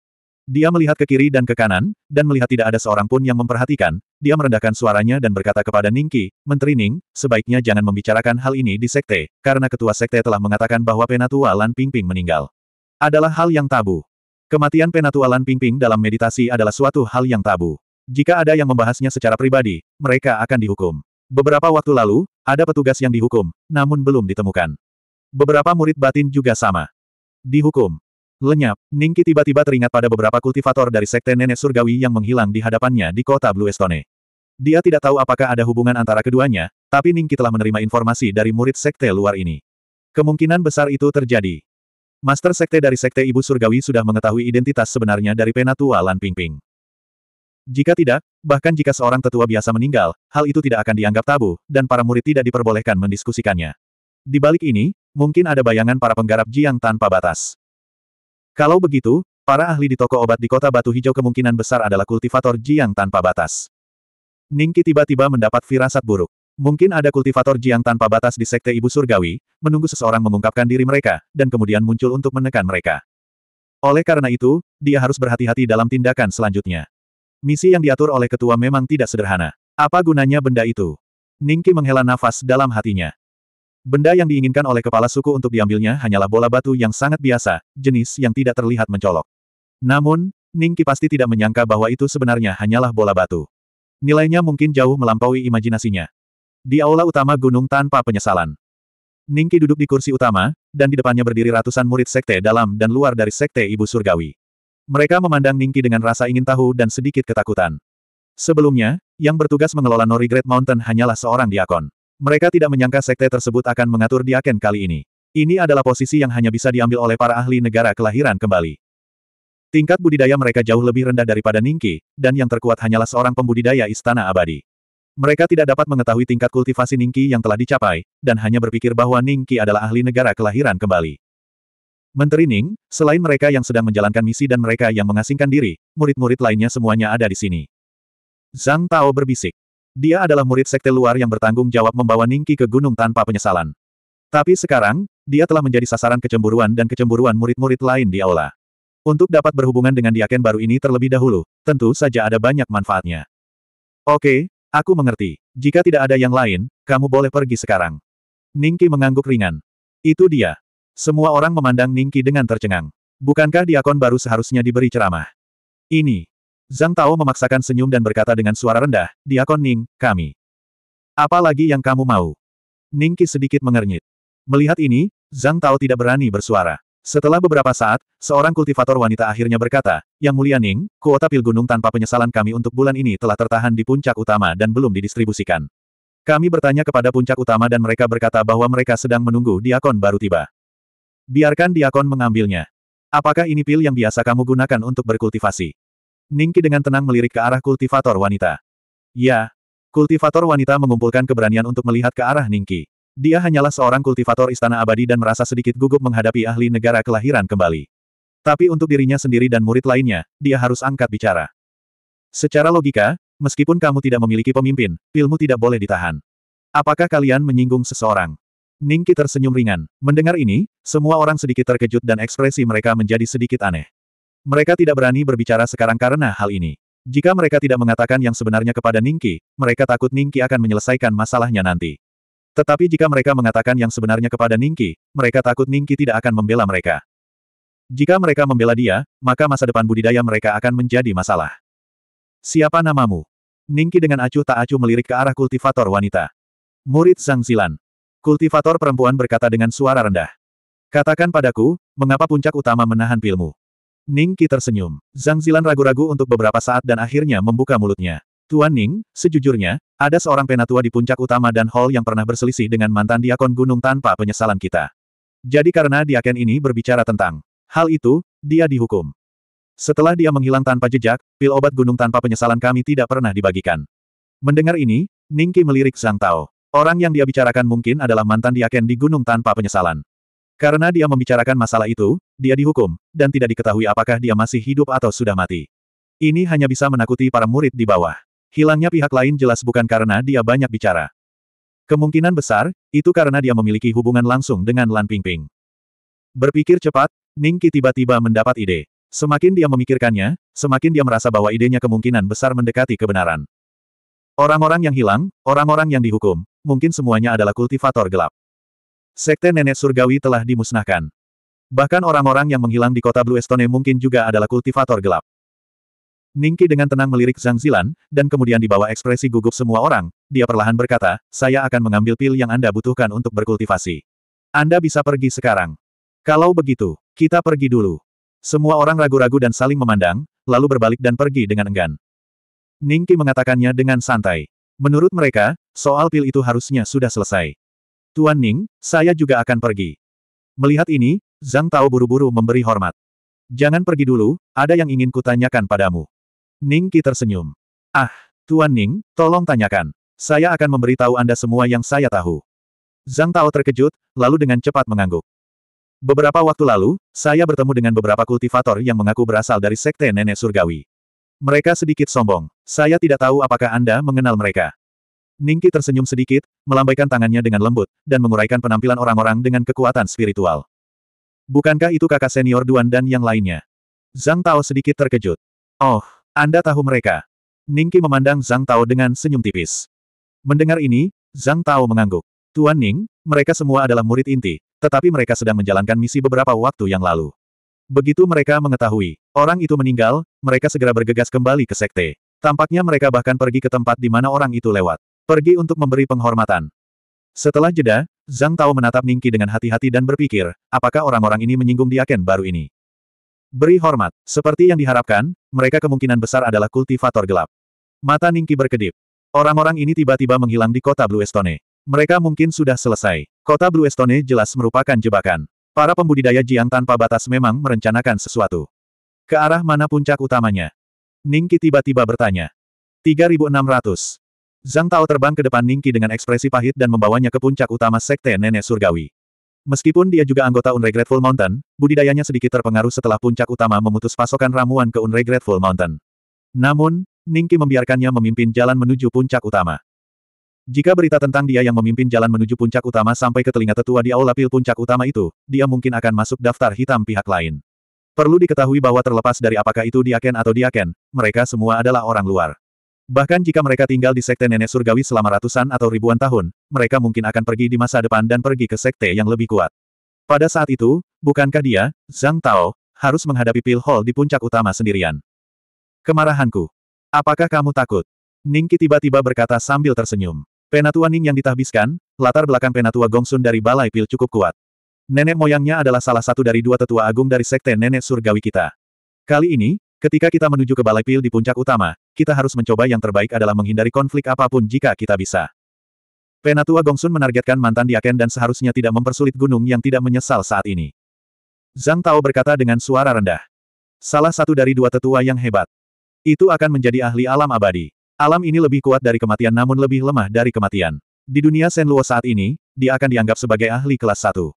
Dia melihat ke kiri dan ke kanan, dan melihat tidak ada seorang pun yang memperhatikan, dia merendahkan suaranya dan berkata kepada Ningki, Menteri Ning, sebaiknya jangan membicarakan hal ini di sekte, karena ketua sekte telah mengatakan bahwa Penatua Lan Pingping meninggal. Adalah hal yang tabu. Kematian Penatua Lan Pingping dalam meditasi adalah suatu hal yang tabu. Jika ada yang membahasnya secara pribadi, mereka akan dihukum. Beberapa waktu lalu, ada petugas yang dihukum, namun belum ditemukan. Beberapa murid batin juga sama. Dihukum. Lenyap, Ningki tiba-tiba teringat pada beberapa kultivator dari Sekte Nenek Surgawi yang menghilang di hadapannya di kota Blue Estone. Dia tidak tahu apakah ada hubungan antara keduanya, tapi Ningki telah menerima informasi dari murid Sekte luar ini. Kemungkinan besar itu terjadi. Master Sekte dari Sekte Ibu Surgawi sudah mengetahui identitas sebenarnya dari Penatua Lan Pingping. Jika tidak, bahkan jika seorang tetua biasa meninggal, hal itu tidak akan dianggap tabu, dan para murid tidak diperbolehkan mendiskusikannya. Di balik ini, mungkin ada bayangan para penggarap Jiang tanpa batas. Kalau begitu, para ahli di toko obat di kota Batu Hijau kemungkinan besar adalah kultivator Jiang tanpa batas. Ningki tiba-tiba mendapat firasat buruk. Mungkin ada kultivator Jiang tanpa batas di Sekte Ibu Surgawi, menunggu seseorang mengungkapkan diri mereka, dan kemudian muncul untuk menekan mereka. Oleh karena itu, dia harus berhati-hati dalam tindakan selanjutnya. Misi yang diatur oleh ketua memang tidak sederhana. Apa gunanya benda itu? Ningki menghela nafas dalam hatinya. Benda yang diinginkan oleh kepala suku untuk diambilnya hanyalah bola batu yang sangat biasa, jenis yang tidak terlihat mencolok. Namun, Ningki pasti tidak menyangka bahwa itu sebenarnya hanyalah bola batu. Nilainya mungkin jauh melampaui imajinasinya. Di aula utama gunung tanpa penyesalan. Ningki duduk di kursi utama, dan di depannya berdiri ratusan murid sekte dalam dan luar dari sekte Ibu Surgawi. Mereka memandang Ningki dengan rasa ingin tahu dan sedikit ketakutan. Sebelumnya, yang bertugas mengelola Norigret Mountain hanyalah seorang diakon. Mereka tidak menyangka sekte tersebut akan mengatur Diaken kali ini. Ini adalah posisi yang hanya bisa diambil oleh para ahli negara kelahiran kembali. Tingkat budidaya mereka jauh lebih rendah daripada Ningki, dan yang terkuat hanyalah seorang pembudidaya istana abadi. Mereka tidak dapat mengetahui tingkat kultivasi Ningki yang telah dicapai, dan hanya berpikir bahwa Ningki adalah ahli negara kelahiran kembali. Menteri Ning, selain mereka yang sedang menjalankan misi dan mereka yang mengasingkan diri, murid-murid lainnya semuanya ada di sini. Zhang Tao berbisik. Dia adalah murid sekte luar yang bertanggung jawab membawa Ningki ke gunung tanpa penyesalan. Tapi sekarang, dia telah menjadi sasaran kecemburuan dan kecemburuan murid-murid lain di aula. Untuk dapat berhubungan dengan diaken baru ini terlebih dahulu, tentu saja ada banyak manfaatnya. Oke, aku mengerti. Jika tidak ada yang lain, kamu boleh pergi sekarang. Ningki mengangguk ringan. Itu dia. Semua orang memandang Ningki dengan tercengang. Bukankah diakon baru seharusnya diberi ceramah? Ini, Zhang Tao memaksakan senyum dan berkata dengan suara rendah, Diakon Ning, kami. Apa lagi yang kamu mau? Ning Qi sedikit mengernyit. Melihat ini, Zhang Tao tidak berani bersuara. Setelah beberapa saat, seorang kultivator wanita akhirnya berkata, Yang mulia Ning, kuota pil gunung tanpa penyesalan kami untuk bulan ini telah tertahan di puncak utama dan belum didistribusikan. Kami bertanya kepada puncak utama dan mereka berkata bahwa mereka sedang menunggu diakon baru tiba. Biarkan diakon mengambilnya. Apakah ini pil yang biasa kamu gunakan untuk berkultivasi? Ningki dengan tenang melirik ke arah kultivator wanita. Ya, kultivator wanita mengumpulkan keberanian untuk melihat ke arah Ningki. Dia hanyalah seorang kultivator istana abadi dan merasa sedikit gugup menghadapi ahli negara kelahiran kembali. Tapi untuk dirinya sendiri dan murid lainnya, dia harus angkat bicara. Secara logika, meskipun kamu tidak memiliki pemimpin, pilmu tidak boleh ditahan. Apakah kalian menyinggung seseorang? Ningki tersenyum ringan. Mendengar ini, semua orang sedikit terkejut dan ekspresi mereka menjadi sedikit aneh. Mereka tidak berani berbicara sekarang karena hal ini. Jika mereka tidak mengatakan yang sebenarnya kepada Ningki, mereka takut Ningki akan menyelesaikan masalahnya nanti. Tetapi jika mereka mengatakan yang sebenarnya kepada Ningki, mereka takut Ningki tidak akan membela mereka. Jika mereka membela dia, maka masa depan budidaya mereka akan menjadi masalah. Siapa namamu? Ningki dengan acuh tak acuh melirik ke arah kultivator wanita. Murid Zhang Zilan. Kultivator perempuan berkata dengan suara rendah. Katakan padaku, mengapa puncak utama menahan pilmu? Ning Qi tersenyum. Zhang Zilan ragu-ragu untuk beberapa saat dan akhirnya membuka mulutnya. Tuan Ning, sejujurnya, ada seorang penatua di puncak utama dan hall yang pernah berselisih dengan mantan diakon gunung tanpa penyesalan kita. Jadi karena diaken ini berbicara tentang hal itu, dia dihukum. Setelah dia menghilang tanpa jejak, pil obat gunung tanpa penyesalan kami tidak pernah dibagikan. Mendengar ini, Ning Qi melirik Zhang Tao. Orang yang dia bicarakan mungkin adalah mantan diaken di gunung tanpa penyesalan. Karena dia membicarakan masalah itu, dia dihukum, dan tidak diketahui apakah dia masih hidup atau sudah mati. Ini hanya bisa menakuti para murid di bawah. Hilangnya pihak lain jelas bukan karena dia banyak bicara. Kemungkinan besar, itu karena dia memiliki hubungan langsung dengan Lan Pingping. Berpikir cepat, Ningki tiba-tiba mendapat ide. Semakin dia memikirkannya, semakin dia merasa bahwa idenya kemungkinan besar mendekati kebenaran. Orang-orang yang hilang, orang-orang yang dihukum, mungkin semuanya adalah kultivator gelap. Sekte Nenek Surgawi telah dimusnahkan. Bahkan orang-orang yang menghilang di kota Blue Estone mungkin juga adalah kultivator gelap. Ningki dengan tenang melirik Zhang Zilan, dan kemudian dibawa ekspresi gugup semua orang, dia perlahan berkata, saya akan mengambil pil yang Anda butuhkan untuk berkultivasi. Anda bisa pergi sekarang. Kalau begitu, kita pergi dulu. Semua orang ragu-ragu dan saling memandang, lalu berbalik dan pergi dengan enggan. Ningki mengatakannya dengan santai. Menurut mereka, soal pil itu harusnya sudah selesai. Tuan Ning, saya juga akan pergi. Melihat ini, Zhang Tao buru-buru memberi hormat. Jangan pergi dulu, ada yang ingin kutanyakan padamu. Ning Qi tersenyum. Ah, Tuan Ning, tolong tanyakan. Saya akan memberitahu Anda semua yang saya tahu. Zhang Tao terkejut, lalu dengan cepat mengangguk. Beberapa waktu lalu, saya bertemu dengan beberapa kultivator yang mengaku berasal dari sekte nenek surgawi. Mereka sedikit sombong. Saya tidak tahu apakah Anda mengenal mereka. Ningki tersenyum sedikit, melambaikan tangannya dengan lembut, dan menguraikan penampilan orang-orang dengan kekuatan spiritual. Bukankah itu kakak senior Duan dan yang lainnya? Zhang Tao sedikit terkejut. Oh, Anda tahu mereka. Ningki memandang Zhang Tao dengan senyum tipis. Mendengar ini, Zhang Tao mengangguk. Tuan Ning, mereka semua adalah murid inti, tetapi mereka sedang menjalankan misi beberapa waktu yang lalu. Begitu mereka mengetahui orang itu meninggal, mereka segera bergegas kembali ke sekte. Tampaknya mereka bahkan pergi ke tempat di mana orang itu lewat. Pergi untuk memberi penghormatan. Setelah jeda, Zhang Tao menatap Ningki dengan hati-hati dan berpikir, apakah orang-orang ini menyinggung Diaken baru ini? Beri hormat. Seperti yang diharapkan, mereka kemungkinan besar adalah kultivator gelap. Mata Ningki berkedip. Orang-orang ini tiba-tiba menghilang di kota Blue Estone. Mereka mungkin sudah selesai. Kota Blue Estone jelas merupakan jebakan. Para pembudidaya Jiang tanpa batas memang merencanakan sesuatu. Ke arah mana puncak utamanya? Ningki tiba-tiba bertanya. 3600. Zhang Tao terbang ke depan Ningki dengan ekspresi pahit dan membawanya ke puncak utama Sekte Nenek Surgawi. Meskipun dia juga anggota Unregretful Mountain, budidayanya sedikit terpengaruh setelah puncak utama memutus pasokan ramuan ke Unregretful Mountain. Namun, Ningki membiarkannya memimpin jalan menuju puncak utama. Jika berita tentang dia yang memimpin jalan menuju puncak utama sampai ke telinga tetua di aula pil puncak utama itu, dia mungkin akan masuk daftar hitam pihak lain. Perlu diketahui bahwa terlepas dari apakah itu diaken atau diaken, mereka semua adalah orang luar. Bahkan jika mereka tinggal di sekte nenek surgawi selama ratusan atau ribuan tahun, mereka mungkin akan pergi di masa depan dan pergi ke sekte yang lebih kuat. Pada saat itu, bukankah dia, Zhang Tao, harus menghadapi Pil Hall di puncak utama sendirian? Kemarahanku. Apakah kamu takut? Ningki tiba-tiba berkata sambil tersenyum. Penatua Ning yang ditahbiskan, latar belakang penatua Gongsun dari Balai Pil cukup kuat. Nenek moyangnya adalah salah satu dari dua tetua agung dari sekte nenek surgawi kita. Kali ini, Ketika kita menuju ke balai pil di puncak utama, kita harus mencoba yang terbaik adalah menghindari konflik apapun jika kita bisa. Penatua Gongsun menargetkan mantan Diaken dan seharusnya tidak mempersulit gunung yang tidak menyesal saat ini. Zhang Tao berkata dengan suara rendah. Salah satu dari dua tetua yang hebat. Itu akan menjadi ahli alam abadi. Alam ini lebih kuat dari kematian namun lebih lemah dari kematian. Di dunia Luo saat ini, dia akan dianggap sebagai ahli kelas satu.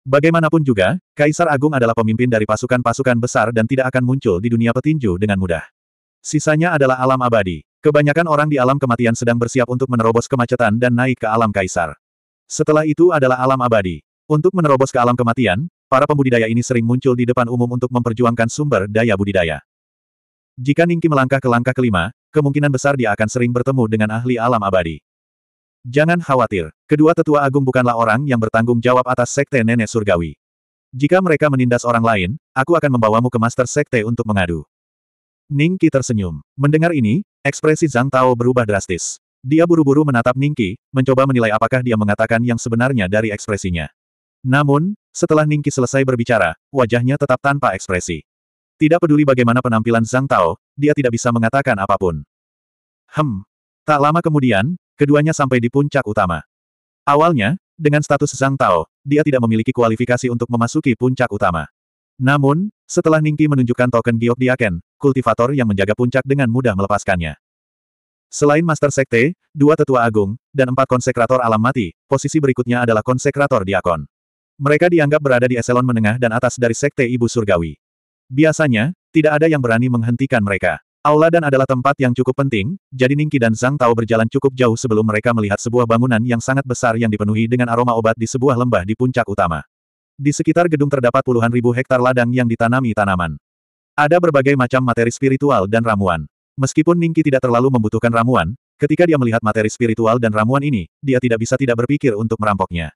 Bagaimanapun juga, Kaisar Agung adalah pemimpin dari pasukan-pasukan besar dan tidak akan muncul di dunia petinju dengan mudah. Sisanya adalah alam abadi. Kebanyakan orang di alam kematian sedang bersiap untuk menerobos kemacetan dan naik ke alam kaisar. Setelah itu adalah alam abadi. Untuk menerobos ke alam kematian, para pembudidaya ini sering muncul di depan umum untuk memperjuangkan sumber daya budidaya. Jika Ningki melangkah ke langkah kelima, kemungkinan besar dia akan sering bertemu dengan ahli alam abadi. Jangan khawatir, kedua tetua agung bukanlah orang yang bertanggung jawab atas sekte nenek surgawi. Jika mereka menindas orang lain, aku akan membawamu ke master sekte untuk mengadu. Ningki tersenyum. Mendengar ini, ekspresi Zhang Tao berubah drastis. Dia buru-buru menatap Ningki, mencoba menilai apakah dia mengatakan yang sebenarnya dari ekspresinya. Namun, setelah Ningki selesai berbicara, wajahnya tetap tanpa ekspresi. Tidak peduli bagaimana penampilan Zhang Tao, dia tidak bisa mengatakan apapun. Hem. Tak lama kemudian, keduanya sampai di puncak utama. Awalnya, dengan status Zhang Tao, dia tidak memiliki kualifikasi untuk memasuki puncak utama. Namun, setelah Ningki menunjukkan token Giok Diaken, kultivator yang menjaga puncak dengan mudah melepaskannya. Selain Master Sekte, dua tetua agung, dan empat konsekrator alam mati, posisi berikutnya adalah konsekrator diakon. Mereka dianggap berada di eselon menengah dan atas dari Sekte Ibu Surgawi. Biasanya, tidak ada yang berani menghentikan mereka. Aula dan adalah tempat yang cukup penting, jadi Ningki dan Zhang Tao berjalan cukup jauh sebelum mereka melihat sebuah bangunan yang sangat besar yang dipenuhi dengan aroma obat di sebuah lembah di puncak utama. Di sekitar gedung terdapat puluhan ribu hektar ladang yang ditanami tanaman. Ada berbagai macam materi spiritual dan ramuan. Meskipun Ningki tidak terlalu membutuhkan ramuan, ketika dia melihat materi spiritual dan ramuan ini, dia tidak bisa tidak berpikir untuk merampoknya.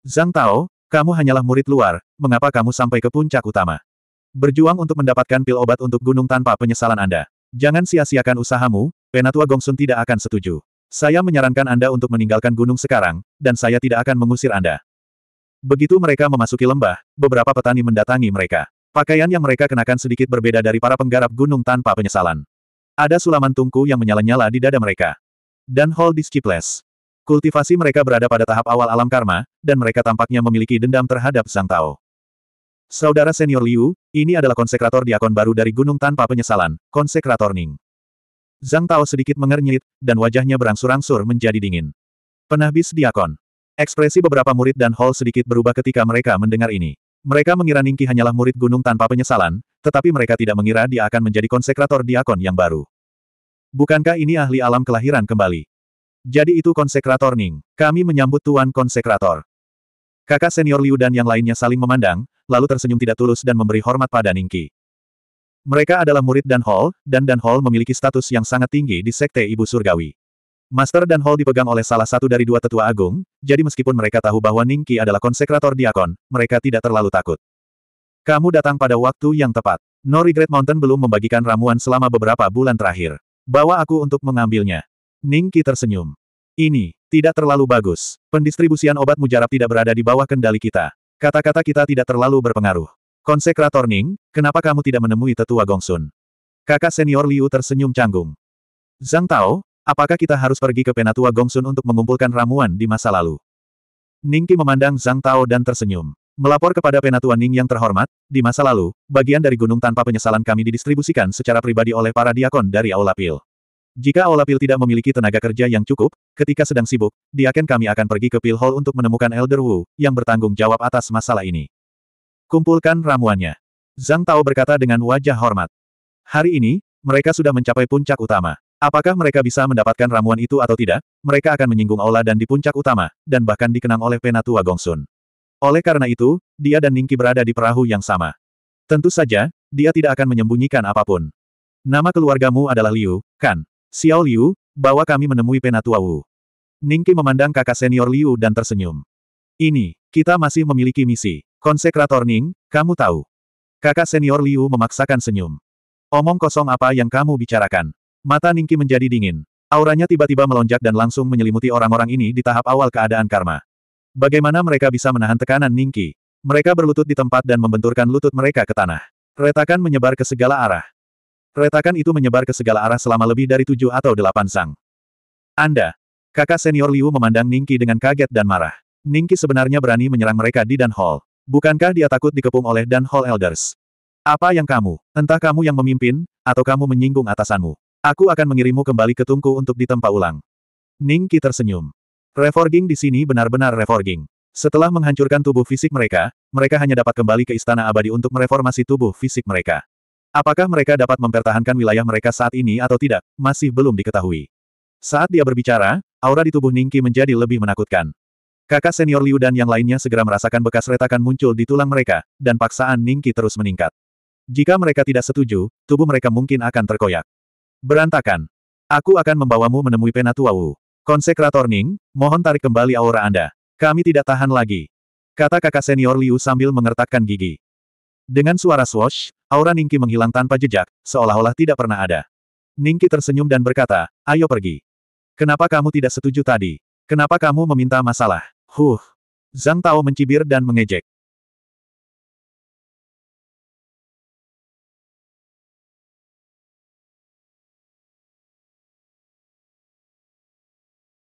Zhang Tao, kamu hanyalah murid luar, mengapa kamu sampai ke puncak utama? Berjuang untuk mendapatkan pil obat untuk gunung tanpa penyesalan Anda. Jangan sia-siakan usahamu, Penatua Gongsun tidak akan setuju. Saya menyarankan Anda untuk meninggalkan gunung sekarang, dan saya tidak akan mengusir Anda. Begitu mereka memasuki lembah, beberapa petani mendatangi mereka. Pakaian yang mereka kenakan sedikit berbeda dari para penggarap gunung tanpa penyesalan. Ada sulaman tungku yang menyala-nyala di dada mereka. Dan hall di Kultivasi mereka berada pada tahap awal alam karma, dan mereka tampaknya memiliki dendam terhadap Sang Tao. Saudara senior Liu, ini adalah konsekrator diakon baru dari Gunung Tanpa Penyesalan, konsekrator Ning. Zhang Tao sedikit mengernyit, dan wajahnya berangsur-angsur menjadi dingin. Penahbis diakon. Ekspresi beberapa murid dan Hall sedikit berubah ketika mereka mendengar ini. Mereka mengira Ningki hanyalah murid gunung tanpa penyesalan, tetapi mereka tidak mengira dia akan menjadi konsekrator diakon yang baru. Bukankah ini ahli alam kelahiran kembali? Jadi itu konsekrator Ning. Kami menyambut Tuan Konsekrator. Kakak senior Liu dan yang lainnya saling memandang, lalu tersenyum tidak tulus dan memberi hormat pada Ningki. Mereka adalah murid Dan Hall, dan Dan Hall memiliki status yang sangat tinggi di Sekte Ibu Surgawi. Master Dan Hall dipegang oleh salah satu dari dua tetua agung, jadi meskipun mereka tahu bahwa Ningki adalah konsekrator diakon, mereka tidak terlalu takut. Kamu datang pada waktu yang tepat. No Regret Mountain belum membagikan ramuan selama beberapa bulan terakhir. Bawa aku untuk mengambilnya. Ningki tersenyum. Ini, tidak terlalu bagus. Pendistribusian obat mujarab tidak berada di bawah kendali kita. Kata-kata kita tidak terlalu berpengaruh. Konsekrator Ning, kenapa kamu tidak menemui tetua Gongsun? Kakak senior Liu tersenyum canggung. Zhang Tao, apakah kita harus pergi ke penatua Gongsun untuk mengumpulkan ramuan di masa lalu? Ning Qi memandang Zhang Tao dan tersenyum. Melapor kepada penatua Ning yang terhormat, di masa lalu, bagian dari gunung tanpa penyesalan kami didistribusikan secara pribadi oleh para diakon dari Aula Pil. Jika Pil tidak memiliki tenaga kerja yang cukup, ketika sedang sibuk, Diaken kami akan pergi ke Pil Hall untuk menemukan Elder Wu, yang bertanggung jawab atas masalah ini. Kumpulkan ramuannya. Zhang Tao berkata dengan wajah hormat. Hari ini, mereka sudah mencapai puncak utama. Apakah mereka bisa mendapatkan ramuan itu atau tidak, mereka akan menyinggung Aula dan di puncak utama, dan bahkan dikenang oleh Penatua Gongsun. Oleh karena itu, dia dan Ningki berada di perahu yang sama. Tentu saja, dia tidak akan menyembunyikan apapun. Nama keluargamu adalah Liu, kan? Xiao Liu, bawa kami menemui Penatua Wu. Ningki memandang kakak senior Liu dan tersenyum. Ini, kita masih memiliki misi. Konsekrator Ning, kamu tahu. Kakak senior Liu memaksakan senyum. Omong kosong apa yang kamu bicarakan? Mata Ningki menjadi dingin. Auranya tiba-tiba melonjak dan langsung menyelimuti orang-orang ini di tahap awal keadaan karma. Bagaimana mereka bisa menahan tekanan Ningki? Mereka berlutut di tempat dan membenturkan lutut mereka ke tanah. Retakan menyebar ke segala arah. Retakan itu menyebar ke segala arah selama lebih dari tujuh atau delapan sang. Anda! Kakak senior Liu memandang Ningki dengan kaget dan marah. Ningki sebenarnya berani menyerang mereka di Dan Hall. Bukankah dia takut dikepung oleh Dan Hall Elders? Apa yang kamu? Entah kamu yang memimpin, atau kamu menyinggung atasanmu. Aku akan mengirimmu kembali ke Tungku untuk ditempa ulang. Ningki tersenyum. Reforging di sini benar-benar reforging. Setelah menghancurkan tubuh fisik mereka, mereka hanya dapat kembali ke istana abadi untuk mereformasi tubuh fisik mereka. Apakah mereka dapat mempertahankan wilayah mereka saat ini atau tidak, masih belum diketahui. Saat dia berbicara, aura di tubuh Ningki menjadi lebih menakutkan. Kakak senior Liu dan yang lainnya segera merasakan bekas retakan muncul di tulang mereka, dan paksaan Ningki terus meningkat. Jika mereka tidak setuju, tubuh mereka mungkin akan terkoyak. Berantakan. Aku akan membawamu menemui Penatua Wu. Konsekrator Ning, mohon tarik kembali aura Anda. Kami tidak tahan lagi. Kata kakak senior Liu sambil mengertakkan gigi. Dengan suara swash, aura Ningki menghilang tanpa jejak, seolah-olah tidak pernah ada. Ningki tersenyum dan berkata, ayo pergi. Kenapa kamu tidak setuju tadi? Kenapa kamu meminta masalah? Huh. Zhang Tao mencibir dan mengejek.